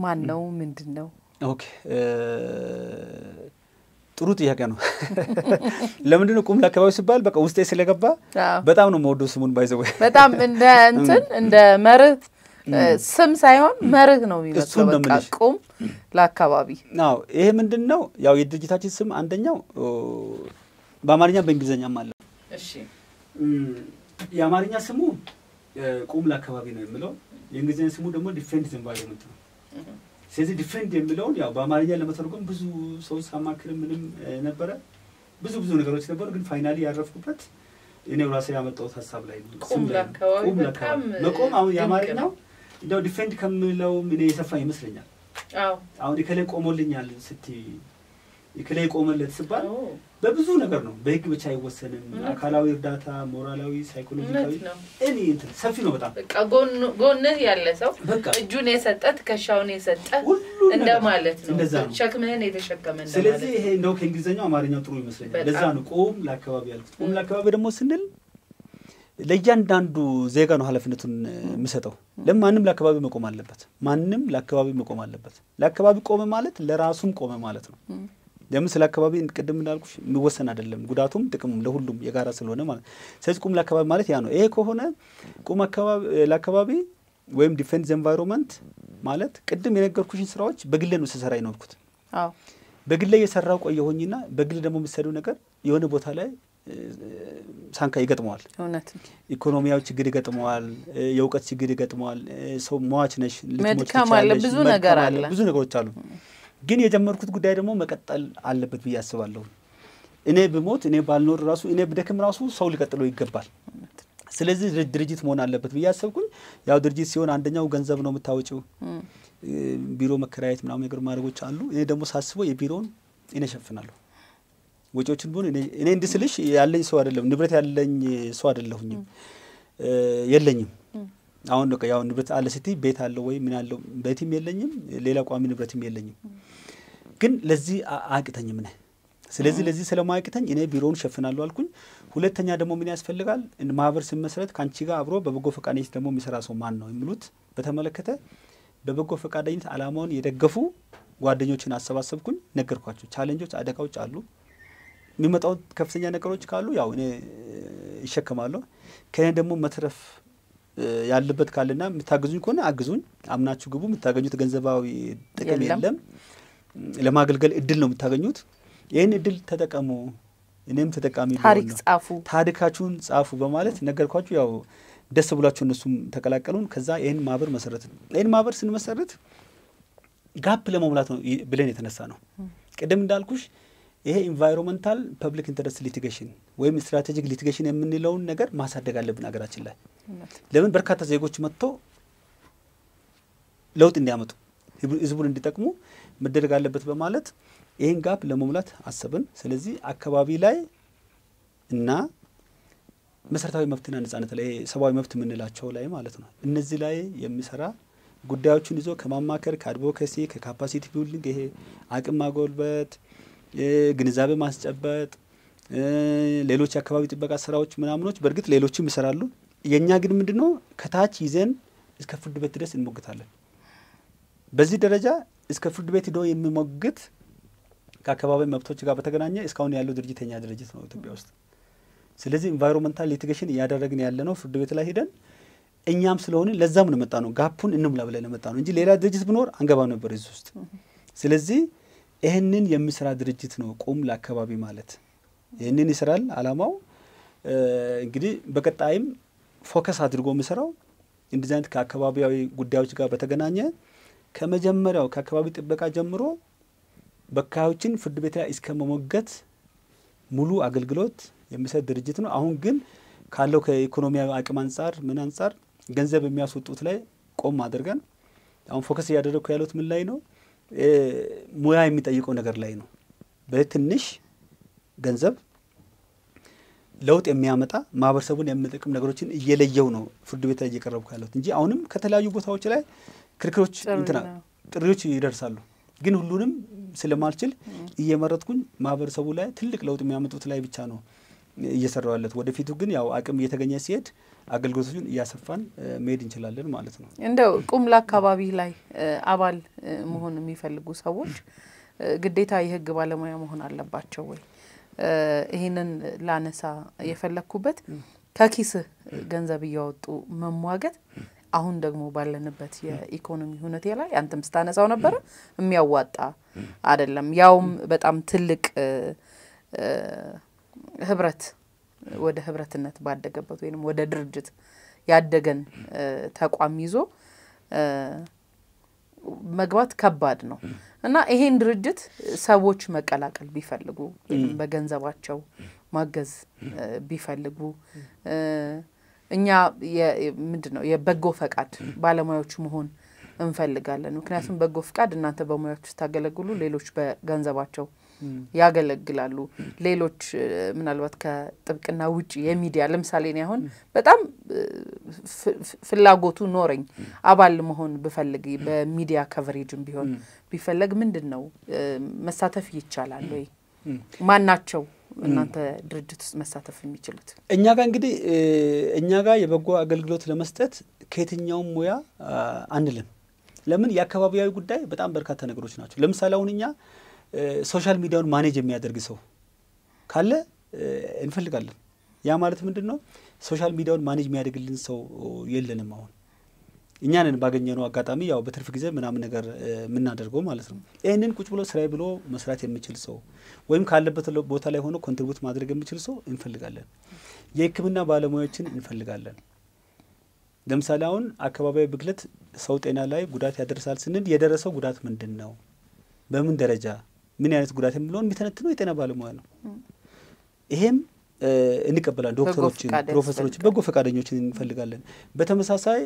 ማን ነው? ምንድን ነው?
ኦኬ ጥሩ ጥያቄ ነው። ለምንድን ነው ቁም ለአካባቢ ሲባል በቃ ውስጤ ስለገባ በጣም ነው መወዶ ስሙን ባይዘ በጣም እንደ እንትን
እንደ መርህ ስም ሳይሆን መርህ ነው የሚመስለው። በቃ
ቁም ለአካባቢ ው ይሄ ምንድን ነው ያው የድርጅታችን ስም አንደኛው በአማርኛ በእንግሊዝኛም አለ። የአማርኛ ስሙ ቁም ለአካባቢ ነው የምለው፣ የእንግሊዝኛ ስሙ ደግሞ ዲፌንድ ኤንቫይሮንመንት ነው። ስለዚህ ዲፌንድ የሚለውን ያው በአማርኛ ለመተርጎም ብዙ ሰው ሳማክር ምንም ነበረ ብዙ ብዙ ነገሮች ነበሩ፣ ግን ፋይናሊ ያረፍኩበት እኔው ራሴ ያመጣሁት ሀሳብ ላይ ነው። ቁም ለአካባቢ መቆም አሁን የአማርኛው እንደው ዲፌንድ ከምለው እኔ የሰፋ ይመስለኛል። አሁን ከላይ ቆሞልኛል ስቲ ከላይ ቆመለት ስባል በብዙ ነገር ነው። በህግ ብቻ አይወሰንም። አካላዊ እርዳታ፣ ሞራላዊ፣ ሳይኮሎጂካዊ እኔ እንትን ሰፊ ነው በጣም በቃ
ጎንህ ያለ ሰው እጁን የሰጠ ትከሻውን የሰጠ እንደማለት ነው። ሸክምህን የተሸከመ ስለዚህ
ይሄ እንደው ከእንግሊዝኛው አማርኛው ጥሩ ይመስለኛል። ለዛ ነው ቆም ለአካባቢ ያልኩት። ቆም ለአካባቢ ደግሞ ስንል ለእያንዳንዱ ዜጋ ነው ኃላፊነቱን የምሰጠው። ለምን ማንም ለአካባቢ መቆም አለበት። ማንም ለአካባቢ መቆም አለበት። ለአካባቢ ቆመ ማለት ለራሱም ቆመ ማለት ነው። ለምን ስለ አካባቢ ቅድም እንዳልኩ የሚወሰን አይደለም፣ ጉዳቱም ጥቅሙም ለሁሉም የጋራ ስለሆነ ማለት ስለዚህ ቁም ለአካባቢ ማለት ያ ነው። ይሄ ከሆነ ቁም ለአካባቢ ወይም ዲፌንስ ኤንቫይሮንመንት ማለት ቅድም የነገርኩሽን ስራዎች በግሌ ነው ስሰራ ይኖርኩት በግሌ እየሰራ ቆየሁኝና በግል ደግሞ የምሰደው ነገር የሆነ ቦታ ላይ ሳንካ ይገጥመዋል። እውነት ኢኮኖሚያዊ ችግር ይገጥመዋል። የእውቀት ችግር ይገጥመዋል። ሰው መዋች ነሽ፣ ልትሞች ትችላለሽ። ብዙ ነገሮች አሉ። ግን የጀመርኩት ጉዳይ ደግሞ መቀጠል አለበት ብዬ አስባለሁ። እኔ ብሞት፣ እኔ ባልኖር ራሱ እኔ ብደክም ራሱ ሰው ሊቀጥለው ይገባል። ስለዚህ ድርጅት መሆን አለበት ብዬ አሰብኩኝ። ያው ድርጅት ሲሆን አንደኛው ገንዘብ ነው የምታወጪው፣ ቢሮ መከራየት ምናምን ነገር ማድረጎች አሉ። እኔ ደግሞ ሳስበው የቢሮውን እኔ እሸፍናለሁ ወጪዎችን ቢሆን እኔ እንድስልሽ ያለኝ ሰው አይደለም፣ ንብረት ያለኝ ሰው አይደለሁኝም፣ የለኝም አሁን ነው ያው ንብረት አለ ስቲ ቤት አለው ወይ ምን አለው ቤትም የለኝም፣ ሌላ ቋሚ ንብረትም የለኝም። ግን ለዚህ አቅተኝም ነህ ስለዚህ ለዚህ ስለማያቅተኝ እኔ ቢሮውን ሸፍናለሁ አልኩኝ። ሁለተኛ ደግሞ ምን ያስፈልጋል ማህበር ስመስረት ከአንቺ ጋር አብሮ በበጎ ፈቃደኝነት ደግሞ የሚሰራ ሰው ማን ነው የሚሉት በተመለከተ በበጎ ፈቃደኝነት አላማውን የደገፉ ጓደኞችን አሰባሰብኩኝ። ነገርኳቸው። ቻለንጆች አደጋዎች አሉ። የሚመጣው ከፍተኛ ነገሮች ካሉ ያው እኔ ይሸክማለሁ ከእኔ ደግሞ መትረፍ ያለበት ካለና የምታግዙኝ ከሆነ አግዙኝ፣ አምናችሁ ግቡ። የምታገኙት ገንዘባዊ ጥቅም የለም። ለማገልገል እድል ነው የምታገኙት። ይህን እድል ተጠቀሙ፣ እኔም ተጠቃሚ ታሪክ ጻፉ፣ ታሪካችሁን ጻፉ በማለት ነገርኳችሁ። ያው ደስ ብሏቸው እነሱም ተቀላቀሉን። ከዛ ይህን ማህበር መሰረት ነው። ይህን ማህበር ስንመሰረት ጋፕ ለመሙላት ነው ብለን የተነሳ ነው። ቅድም እንዳልኩሽ ይሄ ኢንቫይሮንመንታል ፐብሊክ ኢንተረስት ሊቲጌሽን ወይም ስትራቴጂክ ሊቲጌሽን የምንለውን ነገር ማሳደግ አለብን ሀገራችን ላይ። ለምን በርካታ ዜጎች መጥቶ ለውጥ እንዲያመጡ ህዝቡን እንዲጠቅሙ መደረግ አለበት በማለት ይህን ጋፕ ለመሙላት አሰብን። ስለዚህ አካባቢ ላይ እና መሰረታዊ መብትና ነጻነት ላይ ሰብአዊ መብት የምንላቸው ላይ ማለት ነው እነዚህ ላይ የሚሰራ ጉዳዮችን ይዞ ከማማከር ከአድቮኬሲ ከካፓሲቲ ቢልዲንግ ይሄ አቅም ማጎልበት ግንዛቤ ማስጨበጥ፣ ሌሎች የአካባቢ ጥበቃ ስራዎች ምናምኖች በእርግጥ ሌሎችም ይሰራሉ። የእኛ ግን ምንድነው ከታች ይዘን እስከ ፍርድ ቤት ድረስ እንሞግታለን። በዚህ ደረጃ እስከ ፍርድ ቤት ሂዶ የሚሞግት ከአካባቢ መብቶች ጋር በተገናኘ እስካሁን ያለው ድርጅተኛ ድርጅት ነው ኢትዮጵያ ውስጥ። ስለዚህ ኢንቫይሮንመንታል ሊቲጌሽን እያደረግን ያለ ነው ፍርድ ቤት ላይ ሂደን እኛም ስለሆነ ለዛም ነው የመጣ ነው ጋፑን እንሙላ ብለን የመጣ ነው እንጂ ሌላ ድርጅት ብኖር አንገባም ነበር እዚህ ውስጥ። ስለዚህ ይህንን የሚሰራ ድርጅት ነው ቁም ለአካባቢ ማለት ይህንን ይስራል አላማው እንግዲህ በቀጣይም ፎከስ አድርጎ የሚሰራው እንደዚህ አይነት ከአካባቢያዊ ጉዳዮች ጋር በተገናኘ ከመጀመሪያው ከአካባቢ ጥበቃ ጀምሮ በካዮችን ፍርድ ቤት ላይ እስከ መሞገት ሙሉ አገልግሎት የሚሰጥ ድርጅት ነው። አሁን ግን ካለው ከኢኮኖሚያዊ አቅም አንጻር ምን አንጻር ገንዘብ የሚያስወጡት ላይ ቆም አድርገን አሁን ፎከስ እያደረግኩ ያሉት ምን ላይ ነው? ሙያ የሚጠይቀው ነገር ላይ ነው። በትንሽ ገንዘብ ለውጥ የሚያመጣ ማህበረሰቡን የሚጠቅም ነገሮችን እየለየው ነው ፍርድ ቤት ላይ እየቀረቡ ካለት እንጂ አሁንም ከተለያዩ ቦታዎች ላይ ክርክሮች እንትና ጥሪዎች ይደርሳሉ። ግን ሁሉንም ስለማልችል እየመረጥኩኝ ማህበረሰቡ ላይ ትልቅ ለውጥ የሚያመጡት ላይ ብቻ ነው እየሰራው ያለት። ወደፊቱ ግን ያው አቅም እየተገኘ ሲሄድ አገልግሎቶችን እያሰፋን መሄድ እንችላለን ማለት ነው። እንደው
ቁምላ አካባቢ ላይ አባል መሆን የሚፈልጉ ሰዎች ግዴታ የህግ ባለሙያ መሆን አለባቸው ወይ? ይህንን ላነሳ የፈለግኩበት ከኪስህ ገንዘብ እያወጡ መሟገት አሁን ደግሞ ባለንበት የኢኮኖሚ ሁኔታ ላይ አንተም ስታነሳው ነበረ፣ የሚያዋጣ አይደለም። ያውም በጣም ትልቅ ህብረት ወደ ህብረትነት ባደገበት ወይም ወደ ድርጅት ያደገን ተቋም ይዞ መግባት ከባድ ነው እና ይሄን ድርጅት ሰዎች መቀላቀል ቢፈልጉ በገንዘባቸው ማገዝ ቢፈልጉ እኛ ምንድን ነው የበጎ ፈቃድ ባለሙያዎች መሆን እንፈልጋለን። ምክንያቱም በጎ ፈቃድ እናንተ በሙያዎች ስታገለግሉ ሌሎች በገንዘባቸው ያገለግላሉ። ሌሎች ምናልባት ከጥብቅና ውጭ የሚዲያ ለምሳሌ እኔ አሁን በጣም ፍላጎቱ ኖረኝ አባል መሆን ብፈልግ በሚዲያ ከቨሬጅም ቢሆን ቢፈለግ ምንድን ነው መሳተፍ ይቻላል ወይ? ማን ናቸው እናንተ ድርጅት ውስጥ መሳተፍ የሚችሉት?
እኛ ጋር እንግዲህ እኛ ጋር የበጎ አገልግሎት ለመስጠት ከየትኛውም ሙያ አንልም። ለምን የአካባቢያዊ ጉዳይ በጣም በርካታ ነገሮች ናቸው። ለምሳሌ አሁን እኛ ሶሻል ሚዲያውን ማኔጅ የሚያደርግ ሰው ካለ እንፈልጋለን። ያ ማለት ምንድን ነው? ሶሻል ሚዲያውን ማኔጅ የሚያደርግልን ሰው የለንም። አሁን እኛንን ባገኘነው አጋጣሚ ያው በትርፍ ጊዜ ምናምን ነገር የምናደርገው ማለት ነው። ይህንን ቁጭ ብሎ ስራዬ ብሎ መስራት የሚችል ሰው ወይም ካለበት ቦታ ላይ ሆኖ ኮንትሪቡት ማድረግ የሚችል ሰው እንፈልጋለን። የሕክምና ባለሙያዎችን እንፈልጋለን። ለምሳሌ አሁን አካባቢያዊ ብክለት ሰው ጤና ላይ ጉዳት ያደርሳል ስንል የደረሰው ጉዳት ምንድን ነው? በምን ደረጃ ምን አይነት ጉዳት የሚለውን የሚተነትነው የጤና ባለሙያ ነው። ይሄም እንቀበላለን። ዶክተሮችን፣ ፕሮፌሰሮችን፣ በጎ ፈቃደኞችን እንፈልጋለን። በተመሳሳይ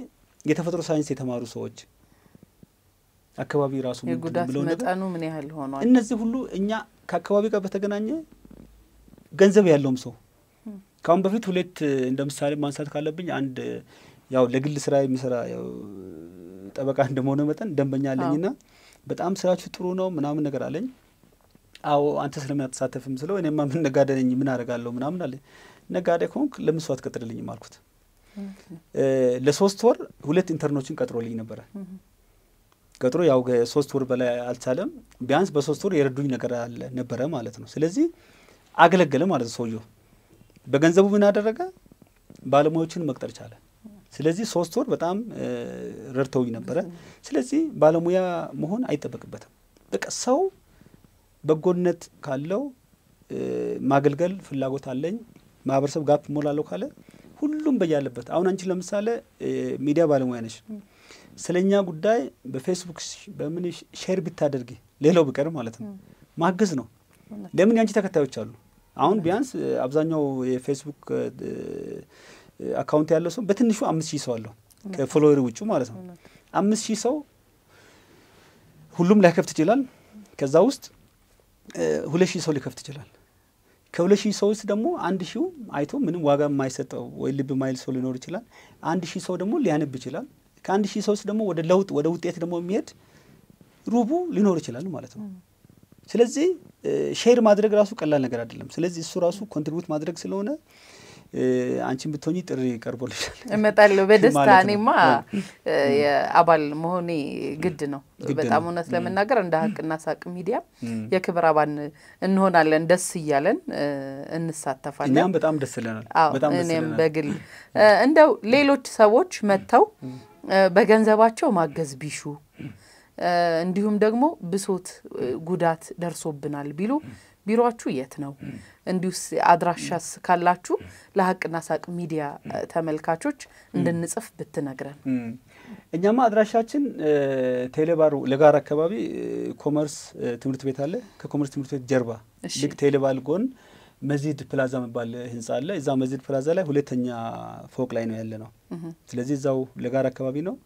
የተፈጥሮ ሳይንስ የተማሩ ሰዎች አካባቢ ራሱ የጉዳት መጠኑ ምን ያህል ሆኗል? እነዚህ ሁሉ እኛ ከአካባቢ ጋር በተገናኘ ገንዘብ ያለውም ሰው ከአሁን በፊት ሁለት እንደ ምሳሌ ማንሳት ካለብኝ አንድ ያው ለግል ስራ የሚሰራ ጠበቃ እንደመሆነ መጠን ደንበኛ አለኝና በጣም ስራችሁ ጥሩ ነው ምናምን ነገር አለኝ። አዎ አንተ ስለምናተሳተፍም ስለው እኔማ ማምን ነጋዴ ነኝ ምን አደርጋለሁ ምናምን አለ። ነጋዴ ከሆንክ ለምን ሰው አትቀጥርልኝም አልኩት። ለሶስት ወር ሁለት ኢንተርኖችን ቀጥሮልኝ ነበረ። ቀጥሮ ያው ሶስት ወር በላይ አልቻለም። ቢያንስ በሶስት ወር የረዱኝ ነገር አለ ነበረ ማለት ነው። ስለዚህ አገለገለ ማለት ነው። ሰውየው በገንዘቡ ምን አደረገ? ባለሙያዎችን መቅጠር ቻለ። ስለዚህ ሶስት ወር በጣም ረድተውኝ ነበረ። ስለዚህ ባለሙያ መሆን አይጠበቅበትም። በቃ ሰው በጎነት ካለው ማገልገል ፍላጎት አለኝ ማህበረሰብ ጋፕ ሞላለሁ ካለ ሁሉም በያለበት አሁን አንቺ ለምሳሌ ሚዲያ ባለሙያ ነች ስለኛ ጉዳይ በፌስቡክ በምን ሼር ብታደርግ ሌላው ብቀር ማለት ነው ማገዝ ነው። ለምን ያንቺ ተከታዮች አሉ። አሁን ቢያንስ አብዛኛው የፌስቡክ አካውንት ያለው ሰው በትንሹ አምስት ሺህ ሰው አለው ከፎሎወር ውጭ ማለት ነው። አምስት ሺህ ሰው ሁሉም ላይከፍት ይችላል። ከዛ ውስጥ ሁለት ሺህ ሰው ሊከፍት ይችላል። ከሁለት ሺህ ሰው ውስጥ ደግሞ አንድ ሺው አይቶ ምንም ዋጋ የማይሰጠው ወይ ልብ ማይል ሰው ሊኖር ይችላል። አንድ ሺህ ሰው ደግሞ ሊያነብ ይችላል። ከአንድ ሺህ ሰው ውስጥ ደግሞ ወደ ለውጥ ወደ ውጤት ደግሞ የሚሄድ ሩቡ ሊኖር ይችላል ማለት ነው። ስለዚህ ሼር ማድረግ ራሱ ቀላል ነገር አይደለም። ስለዚህ እሱ ራሱ ኮንትሪቡት ማድረግ ስለሆነ አንቺን ብትሆኚ ጥሪ ቀርቦልሻል። እመጣለሁ በደስታ። እኔማ
የአባል መሆኔ ግድ ነው። በጣም እውነት ለመናገር እንደ ሀቅና ሳቅ ሚዲያ የክብር አባል እንሆናለን። ደስ እያለን እንሳተፋለን። እኛም በጣም
ደስ ይለናል። እኔም በግል
እንደው ሌሎች ሰዎች መጥተው በገንዘባቸው ማገዝ ቢሹ እንዲሁም ደግሞ ብሶት፣ ጉዳት ደርሶብናል ቢሉ ቢሮችሁ የት ነው? እንዲሁ አድራሻስ ካላችሁ ለሀቅና ሳቅ ሚዲያ ተመልካቾች እንድንጽፍ ብትነግረን።
እኛማ አድራሻችን ቴሌባሩ ለጋር አካባቢ ኮመርስ ትምህርት ቤት አለ። ከኮመርስ ትምህርት ቤት ጀርባ ልክ ቴሌባል ጎን መዚድ ፕላዛ የሚባል ህንፃ አለ። እዛ መዚድ ፕላዛ ላይ ሁለተኛ ፎቅ ላይ ነው ያለ ነው። ስለዚህ እዛው ለጋር አካባቢ ነው።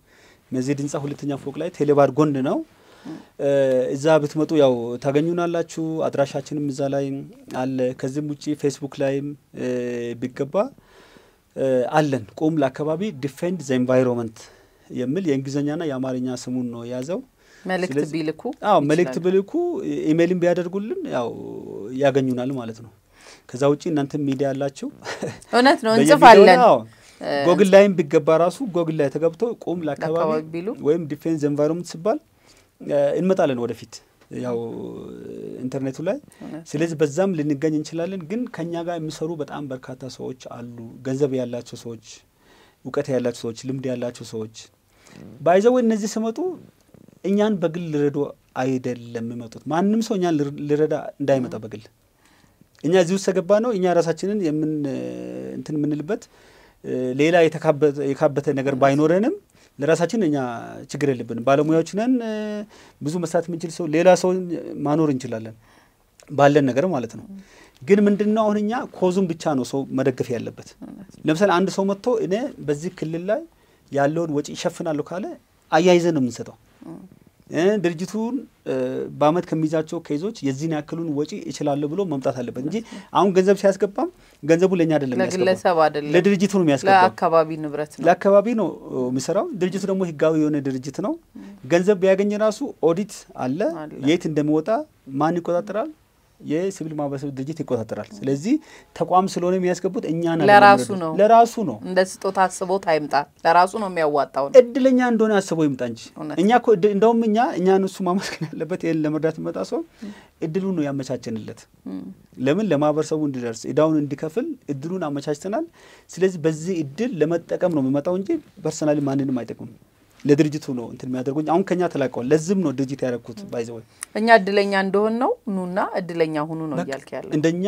መዚድ ህንፃ ሁለተኛ ፎቅ ላይ ቴሌባር ጎን ነው። እዛ ብትመጡ ያው ታገኙናላችሁ። አድራሻችንም እዛ ላይ አለ። ከዚህም ውጭ ፌስቡክ ላይም ቢገባ አለን። ቁም ለአካባቢ ዲፌንድ ዘ ኤንቫይሮንመንት የሚል የእንግሊዝኛና የአማርኛ ስሙን ነው የያዘው። መልእክት ቢልኩ አዎ መልእክት ቢልኩ ኢሜይልም ቢያደርጉልን ያው ያገኙናል ማለት ነው። ከዛ ውጭ እናንተም ሚዲያ አላችሁ፣ እውነት ነው እንጽፋለን። ጎግል ላይም ቢገባ ራሱ ጎግል ላይ ተገብቶ ቁም ለአካባቢ ወይም ዲፌንስ ኤንቫይሮንመንት ሲባል እንመጣለን ወደፊት ያው ኢንተርኔቱ ላይ ስለዚህ በዛም ልንገኝ እንችላለን። ግን ከኛ ጋር የሚሰሩ በጣም በርካታ ሰዎች አሉ። ገንዘብ ያላቸው ሰዎች፣ እውቀት ያላቸው ሰዎች፣ ልምድ ያላቸው ሰዎች ባይዘው እነዚህ ስመጡ እኛን በግል ልረዶ አይደለም የሚመጡት። ማንም ሰው እኛን ልረዳ እንዳይመጣ በግል እኛ እዚህ ውስጥ ተገባ ነው እኛ ራሳችንን የምን እንትን የምንልበት ሌላ የካበተ ነገር ባይኖረንም ለራሳችን እኛ ችግር የለብንም። ባለሙያዎች ነን። ብዙ መስራት የምንችል ሰው ሌላ ሰው ማኖር እንችላለን ባለን ነገር ማለት ነው። ግን ምንድን ነው አሁን እኛ ኮዙን ብቻ ነው ሰው መደገፍ ያለበት። ለምሳሌ አንድ ሰው መጥቶ እኔ በዚህ ክልል ላይ ያለውን ወጪ ይሸፍናለሁ ካለ አያይዘን ነው የምንሰጠው። ድርጅቱን በአመት ከሚይዛቸው ኬዞች የዚህን ያክሉን ወጪ እችላለሁ ብሎ መምጣት አለበት እንጂ አሁን ገንዘብ ሲያስገባም ገንዘቡ ለእኛ አይደለም፣ ለግለሰብ አይደለም፣ ለድርጅቱ ነው የሚያስገባ። ለአካባቢ ንብረት ነው፣ ለአካባቢ ነው የሚሰራው። ድርጅቱ ደግሞ ህጋዊ የሆነ ድርጅት ነው። ገንዘብ ቢያገኝ ራሱ ኦዲት አለ፣ የት እንደሚወጣ ማን ይቆጣጠራል? የሲቪል ማህበረሰብ ድርጅት ይቆጣጠራል። ስለዚህ ተቋም ስለሆነ የሚያስገቡት እኛ ለራሱ ነው ለራሱ ነው።
እንደ ስጦታ አስቦት አይምጣ፣ ለራሱ ነው የሚያዋጣው።
እድለኛ እንደሆነ አስቦ ይምጣ እንጂ እኛ እንደውም እኛ እኛ እሱ ማመስገን ያለበት ይህን ለመርዳት መጣ ሰው እድሉን ነው ያመቻችንለት ለምን ለማህበረሰቡ እንዲደርስ እዳውን እንዲከፍል እድሉን አመቻችተናል። ስለዚህ በዚህ እድል ለመጠቀም ነው የሚመጣው እንጂ ፐርሰናሊ ማንንም አይጠቅምም። ለድርጅቱ ነው እንትን የሚያደርጉኝ። አሁን ከኛ ተላቀዋል። ለዚህም ነው ድርጅት ያደረግኩት ባይዘ ወይ
እኛ እድለኛ እንደሆን ነው። ኑና እድለኛ ሁኑ ነው እያልክ ያለ
እንደኛ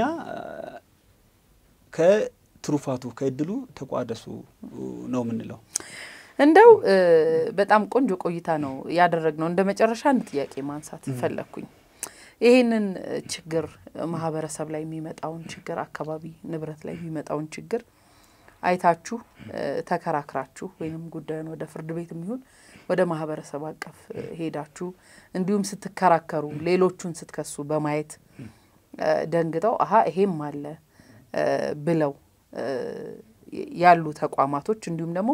ከትሩፋቱ ከእድሉ ተቋደሱ ነው የምንለው።
እንደው በጣም ቆንጆ ቆይታ ነው ያደረግነው። እንደ መጨረሻ አንድ ጥያቄ ማንሳት ፈለግኩኝ። ይህንን ችግር ማህበረሰብ ላይ የሚመጣውን ችግር፣ አካባቢ ንብረት ላይ የሚመጣውን ችግር አይታችሁ ተከራክራችሁ ወይም ጉዳዩን ወደ ፍርድ ቤት የሚሆን ወደ ማህበረሰብ አቀፍ ሄዳችሁ እንዲሁም ስትከራከሩ ሌሎቹን ስትከሱ በማየት ደንግጠው አሀ ይሄም አለ ብለው ያሉ ተቋማቶች እንዲሁም ደግሞ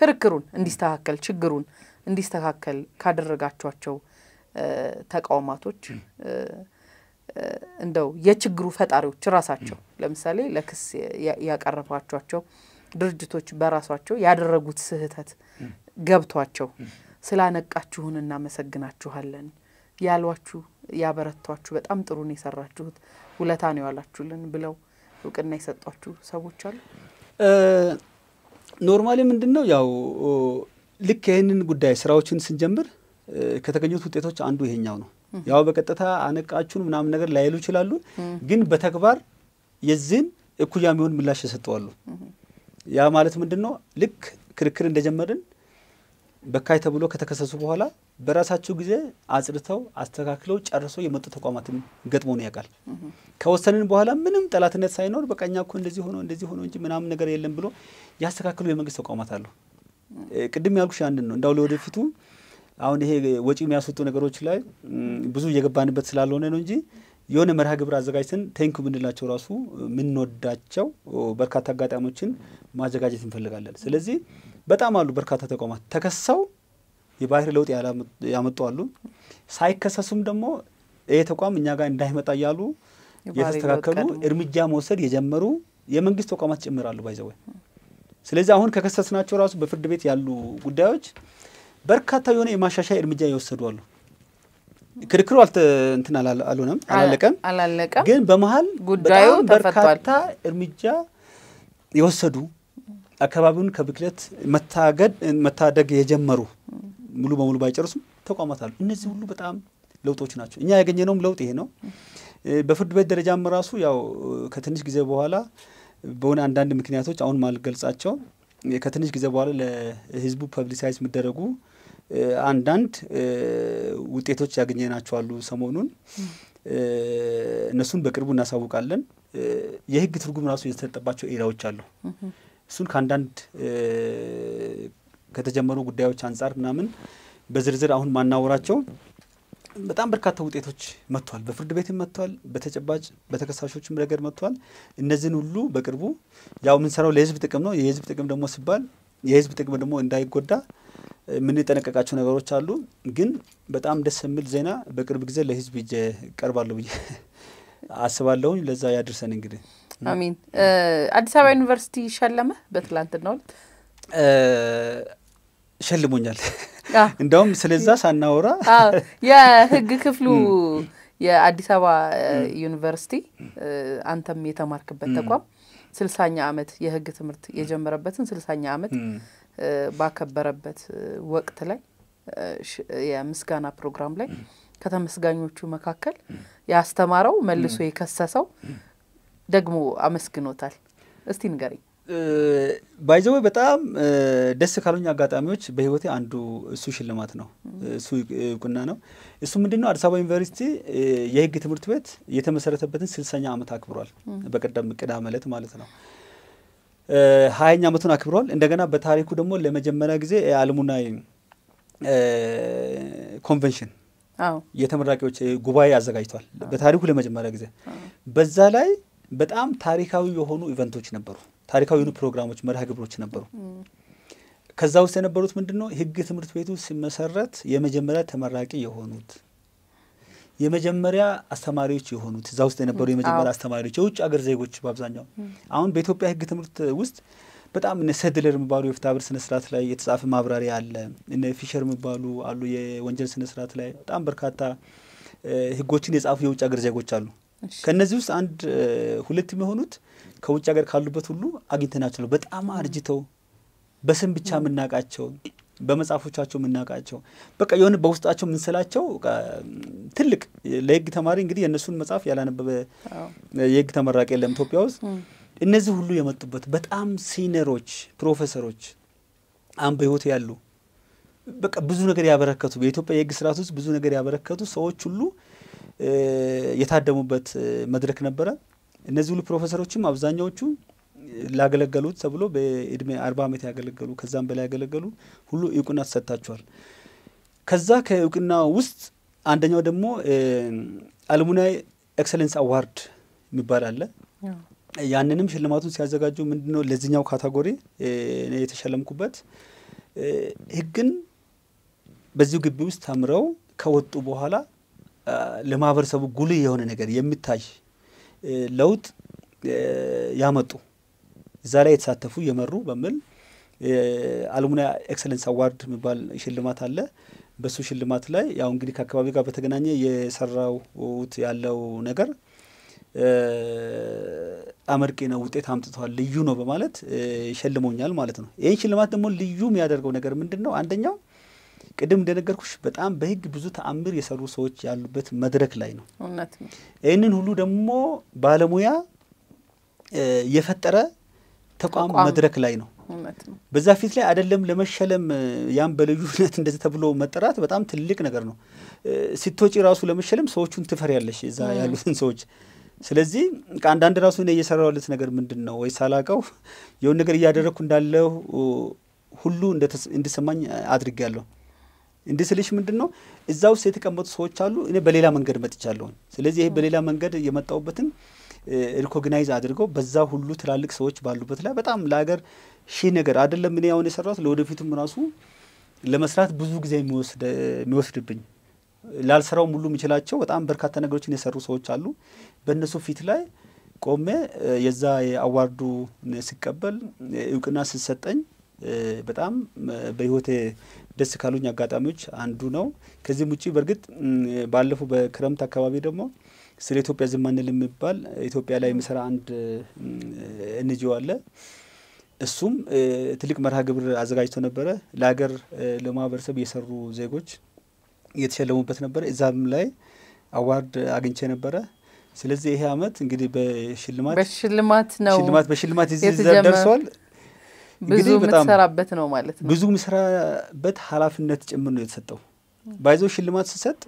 ክርክሩን እንዲስተካከል ችግሩን እንዲስተካከል ካደረጋችኋቸው ተቃውማቶች እንደው የችግሩ ፈጣሪዎች ራሳቸው ለምሳሌ ለክስ ያቀረባቸቸው ድርጅቶች በራሷቸው ያደረጉት ስህተት ገብቷቸው ስላነቃችሁን እናመሰግናችኋለን ያሏችሁ ያበረቷችሁ፣ በጣም ጥሩ ነው የሰራችሁት፣ ውለታ ነው ያላችሁልን ብለው እውቅና የሰጧችሁ ሰዎች አሉ።
ኖርማሊ ምንድን ነው ያው ልክ ይህንን ጉዳይ ስራዎችን ስንጀምር ከተገኙት ውጤቶች አንዱ ይሄኛው ነው። ያው በቀጥታ አነቃችሁን ምናምን ነገር ላይሉ ይችላሉ። ግን በተግባር የዚህን እኩያ የሚሆን ምላሽ የሰጠዋሉ። ያ ማለት ምንድን ነው? ልክ ክርክር እንደጀመርን በካይ ተብሎ ከተከሰሱ በኋላ በራሳቸው ጊዜ አጽድተው አስተካክለው ጨርሰው የመጡ ተቋማትን ገጥሞን ያውቃል። ከወሰንን በኋላ ምንም ጠላትነት ሳይኖር በቃ እኛ እኮ እንደዚህ ሆኖ እንደዚህ ሆኖ እንጂ ምናምን ነገር የለም ብሎ ያስተካክሉ የመንግስት ተቋማት አሉ። ቅድም ያልኩሽ አንድን ነው እንዳው ለወደፊቱ አሁን ይሄ ወጪ የሚያስወጡ ነገሮች ላይ ብዙ እየገባንበት ስላልሆነ ነው እንጂ የሆነ መርሃ ግብር አዘጋጅተን ቴንኩ ምንላቸው ራሱ የምንወዳቸው በርካታ አጋጣሚዎችን ማዘጋጀት እንፈልጋለን። ስለዚህ በጣም አሉ በርካታ ተቋማት ተከሰው የባህሪ ለውጥ ያመጡ አሉ። ሳይከሰሱም ደግሞ ይህ ተቋም እኛ ጋር እንዳይመጣ እያሉ የተስተካከሉ እርምጃ መውሰድ የጀመሩ የመንግስት ተቋማት ጭምር አሉ ስለዚህ አሁን ከከሰስናቸው ራሱ በፍርድ ቤት ያሉ ጉዳዮች በርካታ የሆነ የማሻሻያ እርምጃ የወሰዱ አሉ። ክርክሩ እንትን አልሆነም፣ አላለቀም። ግን በመሀል ጉዳዩ በርካታ እርምጃ የወሰዱ አካባቢውን ከብክለት መታገድ መታደግ የጀመሩ ሙሉ በሙሉ ባይጨርሱም ተቋማት አሉ። እነዚህ ሁሉ በጣም ለውጦች ናቸው። እኛ ያገኘነውም ለውጥ ይሄ ነው። በፍርድ ቤት ደረጃም ራሱ ያው ከትንሽ ጊዜ በኋላ በሆነ አንዳንድ ምክንያቶች አሁን ማልገልጻቸው ከትንሽ ጊዜ በኋላ ለህዝቡ ፐብሊሳይዝ የሚደረጉ አንዳንድ ውጤቶች ያገኘናቸዋሉ ሰሞኑን እነሱን በቅርቡ እናሳውቃለን። የህግ ትርጉም ራሱ የተሰጠባቸው ኤሪያዎች አሉ። እሱን ከአንዳንድ ከተጀመሩ ጉዳዮች አንጻር ምናምን በዝርዝር አሁን ማናወራቸው በጣም በርካታ ውጤቶች መጥቷል። በፍርድ ቤትም መጥቷል፣ በተጨባጭ በተከሳሾችም ረገድ መጥቷል። እነዚህን ሁሉ በቅርቡ ያው የምንሰራው ለህዝብ ጥቅም ነው። የህዝብ ጥቅም ደግሞ ሲባል የህዝብ ጥቅም ደግሞ እንዳይጎዳ የምንጠነቀቃቸው ነገሮች አሉ። ግን በጣም ደስ የሚል ዜና በቅርብ ጊዜ ለህዝብ ይዤ እቀርባለሁ ብዬ አስባለሁኝ። ለዛ ያድርሰን እንግዲህ
አሚን። አዲስ አበባ ዩኒቨርሲቲ ሸለመ
በትላንትናው ዕለት ሸልሞኛል። እንደውም ስለዛ ሳናወራ
የህግ ክፍሉ የአዲስ አበባ ዩኒቨርሲቲ አንተም የተማርክበት ተቋም ስልሳኛ ዓመት የህግ ትምህርት የጀመረበትን ስልሳኛ ዓመት ባከበረበት ወቅት ላይ የምስጋና ፕሮግራም ላይ ከተመስጋኞቹ መካከል ያስተማረው መልሶ የከሰሰው ደግሞ አመስግኖታል። እስቲ ንገሪኝ።
ባይዘዌ በጣም ደስ ካሉኝ አጋጣሚዎች በህይወቴ አንዱ እሱ ሽልማት ነው። እሱ እውቅና ነው። እሱ ምንድን ነው? አዲስ አበባ ዩኒቨርሲቲ የህግ ትምህርት ቤት የተመሰረተበትን ስልሳኛ ዓመት አክብሯል። በቀደም ቅዳሜ ዕለት ማለት ነው። ሀያኛ ዓመቱን አክብሯል። እንደገና በታሪኩ ደግሞ ለመጀመሪያ ጊዜ የአልሙናይ ኮንቨንሽን የተመራቂዎች ጉባኤ አዘጋጅቷል። በታሪኩ ለመጀመሪያ ጊዜ በዛ ላይ በጣም ታሪካዊ የሆኑ ኢቨንቶች ነበሩ። ታሪካዊ የሆኑ ፕሮግራሞች፣ መርሃ ግብሮች ነበሩ። ከዛ ውስጥ የነበሩት ምንድን ነው? ህግ ትምህርት ቤቱ ሲመሰረት የመጀመሪያ ተመራቂ የሆኑት የመጀመሪያ አስተማሪዎች የሆኑት እዛ ውስጥ የነበሩ የመጀመሪያ አስተማሪዎች የውጭ አገር ዜጎች በአብዛኛው አሁን በኢትዮጵያ ህግ ትምህርት ውስጥ በጣም እነ ሰድለር የሚባሉ የፍትሐብሔር ስነ ላይ የተጻፈ ማብራሪያ አለ። እነ ፊሸር የሚባሉ አሉ። የወንጀል ስነ ላይ በጣም በርካታ ህጎችን የጻፉ የውጭ አገር ዜጎች አሉ። ከእነዚህ ውስጥ አንድ ሁለት የሚሆኑት ከውጭ ሀገር ካሉበት ሁሉ አግኝተናቸው ነው። በጣም አርጅተው በስም ብቻ የምናውቃቸው በመጽሐፎቻቸው የምናውቃቸው በቃ የሆነ በውስጣቸው የምንስላቸው ትልቅ ለህግ ተማሪ እንግዲህ የእነሱን መጽሐፍ ያላነበበ የህግ ተመራቂ የለም ኢትዮጵያ ውስጥ። እነዚህ ሁሉ የመጡበት በጣም ሲነሮች ፕሮፌሰሮች አሁን በህይወት ያሉ በቃ ብዙ ነገር ያበረከቱ በኢትዮጵያ የህግ ስርዓት ውስጥ ብዙ ነገር ያበረከቱ ሰዎች ሁሉ የታደሙበት መድረክ ነበረ። እነዚህ ሁሉ ፕሮፌሰሮችም አብዛኛዎቹ ላገለገሉት ተብሎ በእድሜ አርባ ዓመት ያገለገሉ ከዛም በላይ ያገለገሉ ሁሉ እውቅና ተሰጥታቸዋል። ከዛ ከእውቅና ውስጥ አንደኛው ደግሞ አልሙናይ ኤክሰለንስ አዋርድ የሚባል አለ። ያንንም ሽልማቱን ሲያዘጋጁ ምንድነው ለዚኛው ካታጎሪ የተሸለምኩበት ህግን በዚሁ ግቢ ውስጥ ተምረው ከወጡ በኋላ ለማህበረሰቡ ጉልህ የሆነ ነገር የሚታይ ለውጥ ያመጡ እዛ ላይ የተሳተፉ የመሩ በሚል አልሙና ኤክሰለንስ አዋርድ የሚባል ሽልማት አለ። በሱ ሽልማት ላይ ያው እንግዲህ ከአካባቢ ጋር በተገናኘ የሰራውት ያለው ነገር አመርቂ ነው፣ ውጤት አምጥቷል፣ ልዩ ነው በማለት ሸልሞኛል ማለት ነው። ይህን ሽልማት ደግሞ ልዩ የሚያደርገው ነገር ምንድን ነው? አንደኛው ቅድም እንደነገርኩሽ በጣም በህግ ብዙ ተአምር የሰሩ ሰዎች ያሉበት መድረክ ላይ ነው። ይህንን ሁሉ ደግሞ ባለሙያ የፈጠረ ተቋም መድረክ ላይ ነው። በዛ ፊት ላይ አይደለም ለመሸለም ያም በልዩነት እንደዚህ ተብሎ መጠራት በጣም ትልቅ ነገር ነው። ስትወጪ ራሱ ለመሸለም ሰዎቹን ያለሽ እዛ ያሉትን ሰዎች። ስለዚህ አንዳንድ ራሱ እኔ እየሰራሁለት ነገር ምንድን ነው ወይ ሳላቀው የሆን ነገር እያደረግኩ እንዳለው ሁሉ እንዲሰማኝ አድርጌያለሁ። እንዲህ ስልሽ ምንድን ነው እዛ ውስጥ የተቀመጡ ሰዎች አሉ። እኔ በሌላ መንገድ መጥቻለሁኝ። ስለዚህ ይሄ በሌላ መንገድ የመጣውበትን ሪኮግናይዝ አድርገው በዛ ሁሉ ትላልቅ ሰዎች ባሉበት ላይ በጣም ለሀገር ሺ ነገር አይደለም እኔ አሁን የሰራሁት ለወደፊቱም ራሱ ለመስራት ብዙ ጊዜ የሚወስድብኝ ላልሰራውም ሁሉ የሚችላቸው በጣም በርካታ ነገሮችን የሰሩ ሰዎች አሉ። በእነሱ ፊት ላይ ቆሜ የዛ የአዋርዱ ስቀበል እውቅና ስሰጠኝ በጣም በህይወቴ ደስ ካሉኝ አጋጣሚዎች አንዱ ነው። ከዚህም ውጭ በእርግጥ ባለፈው በክረምት አካባቢ ደግሞ ስለ ኢትዮጵያ ዝም አንል የሚባል ኢትዮጵያ ላይ የሚሰራ አንድ እንጂኦ አለ። እሱም ትልቅ መርሃ ግብር አዘጋጅቶ ነበረ። ለሀገር ለማህበረሰብ የሰሩ ዜጎች እየተሸለሙበት ነበረ። እዛም ላይ አዋርድ አግኝቼ ነበረ። ስለዚህ ይሄ አመት እንግዲህ በሽልማት በሽልማት ነው ሽልማት በሽልማት ደርሷል። ብዙ የምትሰራበት ነው ማለት ነው። ብዙ የምሰራበት ኃላፊነት ጭምር ነው የተሰጠው። ባይዞ ሽልማት ስሰጥ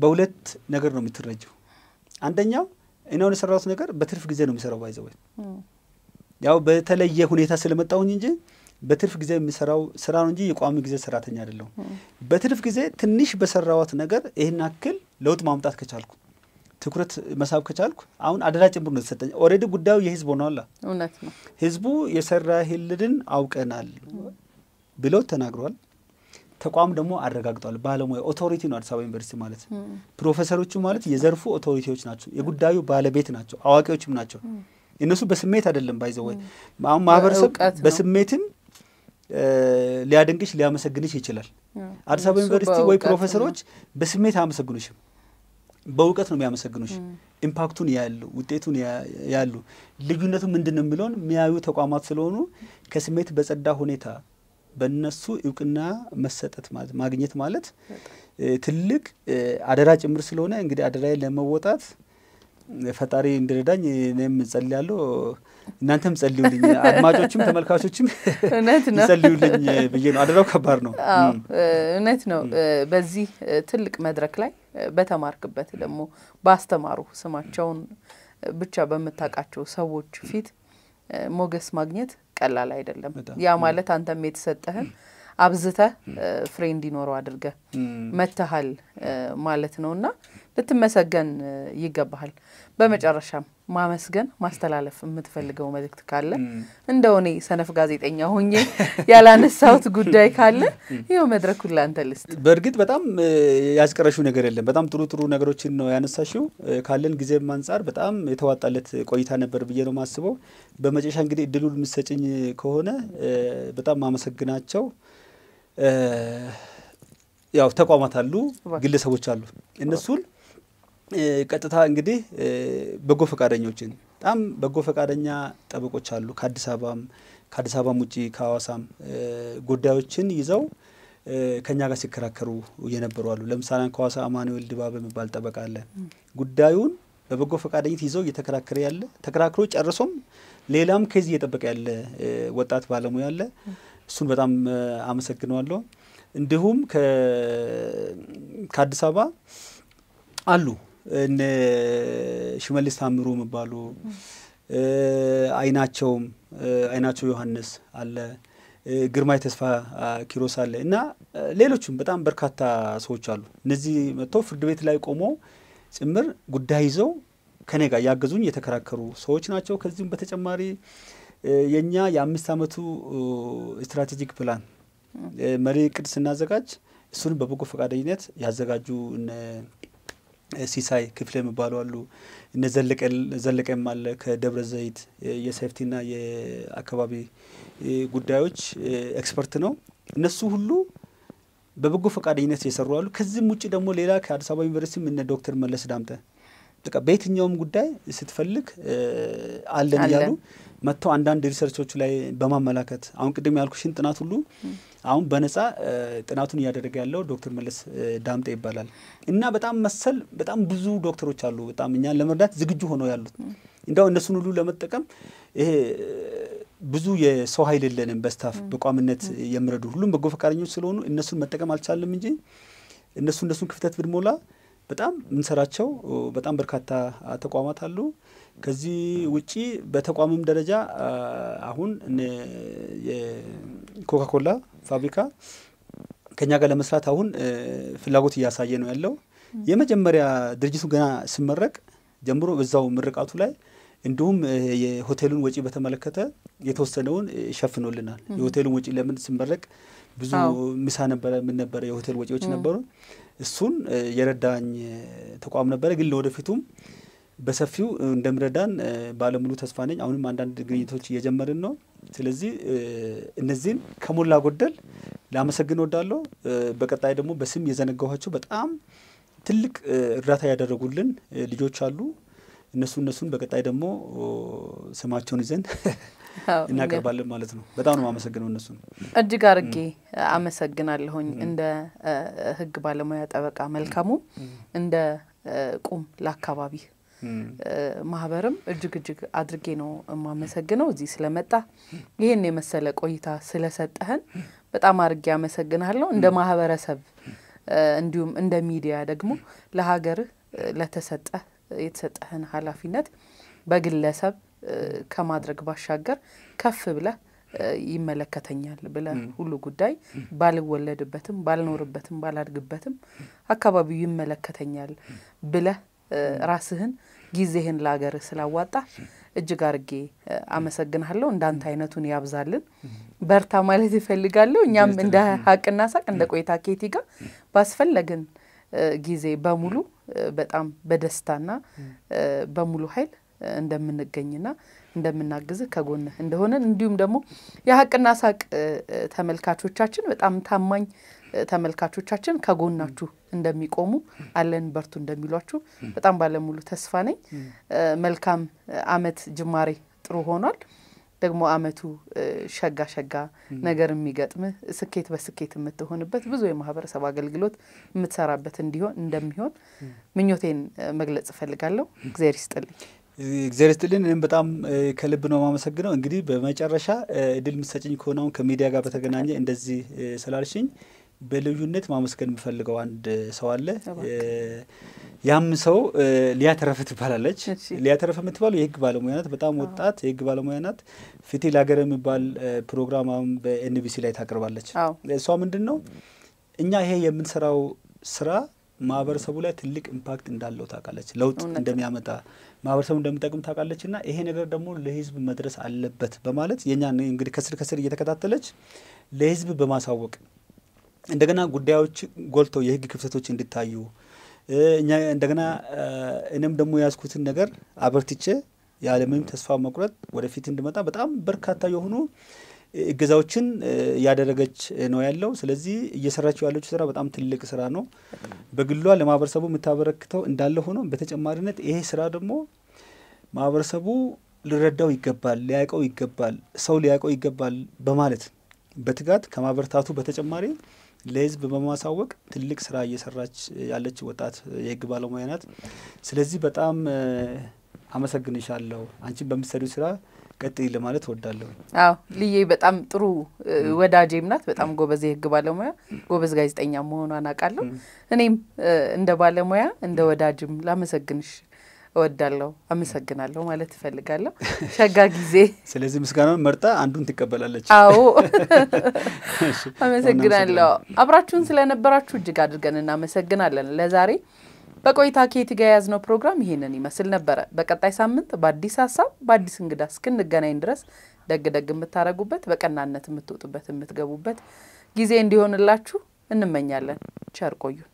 በሁለት ነገር ነው የምትረጀው። አንደኛው እኔውን የሰራሁት ነገር በትርፍ ጊዜ ነው የሚሰራው። ወይ ያው በተለየ ሁኔታ ስለመጣሁኝ እንጂ በትርፍ ጊዜ የሚሰራው ስራ ነው እንጂ የቋሚ ጊዜ ሰራተኛ አይደለሁም። በትርፍ ጊዜ ትንሽ በሰራዋት ነገር ይህን ያክል ለውጥ ማምጣት ከቻልኩ ትኩረት መሳብ ከቻልኩ አሁን አደራ ጭምር ነው የተሰጠኝ። ኦልሬዲ ጉዳዩ የህዝብ ሆኗላ። እውነት ነው ህዝቡ የሰራ ህልድን አውቀናል ብለው ተናግሯል። ተቋም ደግሞ አረጋግጧል። ባለሙያ ኦቶሪቲ ነው አዲስ አበባ ዩኒቨርሲቲ ማለት ፕሮፌሰሮቹ ማለት የዘርፉ ኦቶሪቲዎች ናቸው፣ የጉዳዩ ባለቤት ናቸው፣ አዋቂዎችም ናቸው። እነሱ በስሜት አይደለም ባይዘው ወይ አሁን ማህበረሰብ በስሜትም ሊያደንቅሽ ሊያመሰግንሽ ይችላል። አዲስ አበባ ዩኒቨርሲቲ ወይ ፕሮፌሰሮች በስሜት አያመሰግኑሽም። በእውቀት ነው የሚያመሰግኑሽ። ኢምፓክቱን ያሉ ውጤቱን ያሉ ልዩነቱ ምንድን ነው የሚለውን የሚያዩ ተቋማት ስለሆኑ ከስሜት በጸዳ ሁኔታ በነሱ እውቅና መሰጠት ማግኘት ማለት ትልቅ አደራ ጭምር ስለሆነ እንግዲህ አደራዬን ለመወጣት ፈጣሪ እንዲረዳኝ እኔም ጸልያለሁ፣ እናንተም ጸልዩልኝ፣ አድማጮችም ተመልካቾችም እውነት ነው ጸልዩልኝ ብዬ ነው። አደራው ከባድ ነው፣
እውነት ነው። በዚህ ትልቅ መድረክ ላይ በተማርክበት ደግሞ ባስተማሩ ስማቸውን ብቻ በምታውቃቸው ሰዎች ፊት ሞገስ ማግኘት ቀላል አይደለም። ያ ማለት አንተም የተሰጠህን አብዝተ ፍሬ እንዲኖረው አድርገ መተሃል ማለት ነው እና ልትመሰገን ይገባሃል። በመጨረሻም ማመስገን ማስተላለፍ የምትፈልገው መልእክት ካለ እንደው እኔ ሰነፍ ጋዜጠኛ ሆኜ ያላነሳሁት ጉዳይ ካለ ይኸው መድረኩን ላንተ ልስጥ።
በእርግጥ በጣም ያስቀረሽው ነገር የለም። በጣም ጥሩ ጥሩ ነገሮችን ነው ያነሳሽው። ካለን ጊዜም አንጻር በጣም የተዋጣለት ቆይታ ነበር ብዬ ነው ማስበው። በመጨረሻ እንግዲህ እድሉን የምትሰጭኝ ከሆነ በጣም ማመሰግናቸው ያው ተቋማት አሉ፣ ግለሰቦች አሉ። እነሱን ቀጥታ እንግዲህ በጎ ፈቃደኞችን በጣም በጎ ፈቃደኛ ጠበቆች አሉ። ከአዲስ አበባም ከአዲስ አበባም ውጭ ከሐዋሳም ጉዳዮችን ይዘው ከኛ ጋር ሲከራከሩ የነበሩ አሉ። ለምሳሌ ከሐዋሳ አማኑኤል ድባብ የሚባል ጠበቃ አለ። ጉዳዩን በበጎ ፈቃደኝት ይዘው እየተከራከረ ያለ ተከራክሮ ጨርሶም ሌላም ከዚህ እየጠበቀ ያለ ወጣት ባለሙያ አለ። እሱን በጣም አመሰግነዋለሁ። እንዲሁም ከአዲስ አበባ አሉ እነ ሽመልስ ታምሩ የሚባሉ አይናቸውም አይናቸው ዮሐንስ አለ፣ ግርማይ ተስፋ ኪሮስ አለ እና ሌሎችም በጣም በርካታ ሰዎች አሉ። እነዚህ መጥተው ፍርድ ቤት ላይ ቆሞ ጭምር ጉዳይ ይዘው ከኔ ጋር ያገዙኝ የተከራከሩ ሰዎች ናቸው። ከዚህም በተጨማሪ የእኛ የአምስት ዓመቱ ስትራቴጂክ ፕላን መሪ እቅድ ስናዘጋጅ እሱን በበጎ ፈቃደኝነት ያዘጋጁ ሲሳይ ክፍለ የሚባሉ አሉ። እነ ዘለቀም አለ ከደብረ ዘይት የሴፍቲና የአካባቢ ጉዳዮች ኤክስፐርት ነው። እነሱ ሁሉ በበጎ ፈቃደኝነት የሰሩ አሉ። ከዚህም ውጭ ደግሞ ሌላ ከአዲስ አበባ ዩኒቨርሲቲ እነ ዶክተር መለስ ዳምጠ በቃ በየትኛውም ጉዳይ ስትፈልግ አለን እያሉ መጥተው አንዳንድ ሪሰርቾቹ ላይ በማመላከት አሁን ቅድም ያልኩሽን ጥናት ሁሉ አሁን በነጻ ጥናቱን እያደረገ ያለው ዶክተር መለስ ዳምጤ ይባላል እና በጣም መሰል በጣም ብዙ ዶክተሮች አሉ በጣም እኛን ለመርዳት ዝግጁ ሆነው ያሉት እንዲያው እነሱን ሁሉ ለመጠቀም ይሄ ብዙ የሰው ኃይል የለንም በስታፍ በቋምነት የምረዱ ሁሉም በጎ ፈቃደኞች ስለሆኑ እነሱን መጠቀም አልቻለም እንጂ እነሱ እነሱን ክፍተት ብንሞላ በጣም የምንሰራቸው በጣም በርካታ ተቋማት አሉ። ከዚህ ውጪ በተቋምም ደረጃ አሁን የኮካኮላ ፋብሪካ ከኛ ጋር ለመስራት አሁን ፍላጎት እያሳየ ነው ያለው። የመጀመሪያ ድርጅቱ ገና ስመረቅ ጀምሮ በዛው ምርቃቱ ላይ እንዲሁም የሆቴሉን ወጪ በተመለከተ የተወሰነውን ሸፍኖልናል። የሆቴሉን ወጪ ለምን ስመረቅ ብዙ ምሳ ነበረ፣ ምን ነበረ፣ የሆቴል ወጪዎች ነበሩ። እሱን የረዳኝ ተቋም ነበረ። ግን ለወደፊቱም በሰፊው እንደምረዳን ባለሙሉ ተስፋ ነኝ። አሁንም አንዳንድ ግኝቶች እየጀመርን ነው። ስለዚህ እነዚህን ከሞላ ጎደል ላመሰግን ወዳለሁ። በቀጣይ ደግሞ በስም የዘነጋኋቸው በጣም ትልቅ እርዳታ ያደረጉልን ልጆች አሉ። እነሱ እነሱን በቀጣይ ደግሞ ስማቸውን ይዘን እናቀርባለን ማለት ነው። በጣም ነው አመሰግነው እነሱ ነው።
እጅግ አርጌ አመሰግናለሁኝ። እንደ ህግ ባለሙያ ጠበቃ መልካሙ፣ እንደ ቁም ለአካባቢ ማህበርም እጅግ እጅግ አድርጌ ነው የማመሰግነው እዚህ ስለመጣ ይህን የመሰለ ቆይታ ስለሰጠህን በጣም አድርጌ አመሰግናለሁ። እንደ ማህበረሰብ እንዲሁም እንደ ሚዲያ ደግሞ ለሀገርህ ለተሰጠህ የተሰጠህን ኃላፊነት በግለሰብ ከማድረግ ባሻገር ከፍ ብለህ ይመለከተኛል ብለህ ሁሉ ጉዳይ ባልወለድበትም ባልኖርበትም ባላድግበትም አካባቢው ይመለከተኛል ብለህ ራስህን ጊዜህን ለሀገር ስላዋጣ እጅግ አርጌ አመሰግናለሁ። እንዳንተ አይነቱን ያብዛልን፣ በርታ ማለት ይፈልጋለሁ። እኛም እንደ ሀቅና ሳቅ እንደ ቆይታ ኬቲ ጋር ባስፈለግን ጊዜ በሙሉ በጣም በደስታና በሙሉ ኃይል እንደምንገኝና እንደምናግዝህ ከጎንህ እንደሆነን እንዲሁም ደግሞ የሀቅና ሳቅ ተመልካቾቻችን በጣም ታማኝ ተመልካቾቻችን ከጎናችሁ እንደሚቆሙ አለን በርቱ እንደሚሏችሁ በጣም ባለሙሉ ተስፋ ነኝ። መልካም አመት ጅማሬ ጥሩ ሆኗል። ደግሞ አመቱ ሸጋ ሸጋ ነገር የሚገጥምህ ስኬት በስኬት የምትሆንበት ብዙ የማህበረሰብ አገልግሎት የምትሰራበት እንዲሆን እንደሚሆን ምኞቴን መግለጽ እፈልጋለሁ። እግዚአብሔር
ይስጥልኝ። እግዚአብሔር ይስጥልን። እኔም በጣም ከልብ ነው የማመሰግነው። እንግዲህ በመጨረሻ እድል የምትሰጭኝ ከሆነ ከሚዲያ ጋር በተገናኘ እንደዚህ ስላልሽኝ በልዩነት ማመስገን የምፈልገው አንድ ሰው አለ። ያም ሰው ተረፈ ትባላለች። ሊያተረፍ የምትባለው የህግ ባለሙያ ናት። በጣም ወጣት የህግ ባለሙያ ናት። ፍትህ ለሀገር የሚባል ፕሮግራም አሁን በኤንቢሲ ላይ ታቀርባለች። እሷ ምንድን ነው እኛ ይሄ የምንሰራው ስራ ማህበረሰቡ ላይ ትልቅ ኢምፓክት እንዳለው ታውቃለች፣ ለውጥ እንደሚያመጣ ማህበረሰቡ እንደምጠቅም ታውቃለች እና ይሄ ነገር ደግሞ ለህዝብ መድረስ አለበት በማለት የኛ እንግዲህ ከስር ከስር እየተከታተለች ለህዝብ በማሳወቅ እንደገና ጉዳዮች ጎልተው የህግ ክፍተቶች እንዲታዩ እኛ እንደገና እኔም ደግሞ የያዝኩትን ነገር አበርትቼ ያለምንም ተስፋ መቁረጥ ወደፊት እንድመጣ በጣም በርካታ የሆኑ እገዛዎችን እያደረገች ነው ያለው። ስለዚህ እየሰራችው ያለችው ስራ በጣም ትልቅ ስራ ነው። በግሏ ለማህበረሰቡ የምታበረክተው እንዳለ ሆኖ በተጨማሪነት ይሄ ስራ ደግሞ ማህበረሰቡ ሊረዳው ይገባል፣ ሊያውቀው ይገባል፣ ሰው ሊያውቀው ይገባል በማለት በትጋት ከማበረታቱ በተጨማሪ ለህዝብ በማሳወቅ ትልቅ ስራ እየሰራች ያለች ወጣት የህግ ባለሙያ ናት። ስለዚህ በጣም አመሰግንሻለሁ አንቺን በምትሰሪው ስራ ቀጥይ ለማለት ወዳለሁ።
አዎ ልዬ በጣም ጥሩ ወዳጄም ናት። በጣም ጎበዝ የህግ ባለሙያ ጎበዝ ጋዜጠኛ መሆኗን አውቃለሁ። እኔም እንደ ባለሙያ እንደ ወዳጅም ላመሰግንሽ እወዳለሁ አመሰግናለሁ ማለት እፈልጋለሁ።
ሸጋ ጊዜ። ስለዚህ ምስጋናን መርጣ አንዱን ትቀበላለች።
አዎ አመሰግናለሁ። አብራችሁን ስለነበራችሁ እጅግ አድርገን እናመሰግናለን። ለዛሬ በቆይታ ኬት ጋር የያዝነው ፕሮግራም ይሄንን ይመስል ነበረ። በቀጣይ ሳምንት በአዲስ ሀሳብ በአዲስ እንግዳ እስክንገናኝ ድረስ ደግ ደግ የምታደርጉበት በቀናነት የምትወጡበት የምትገቡበት ጊዜ እንዲሆንላችሁ እንመኛለን። ቸር ቆዩን።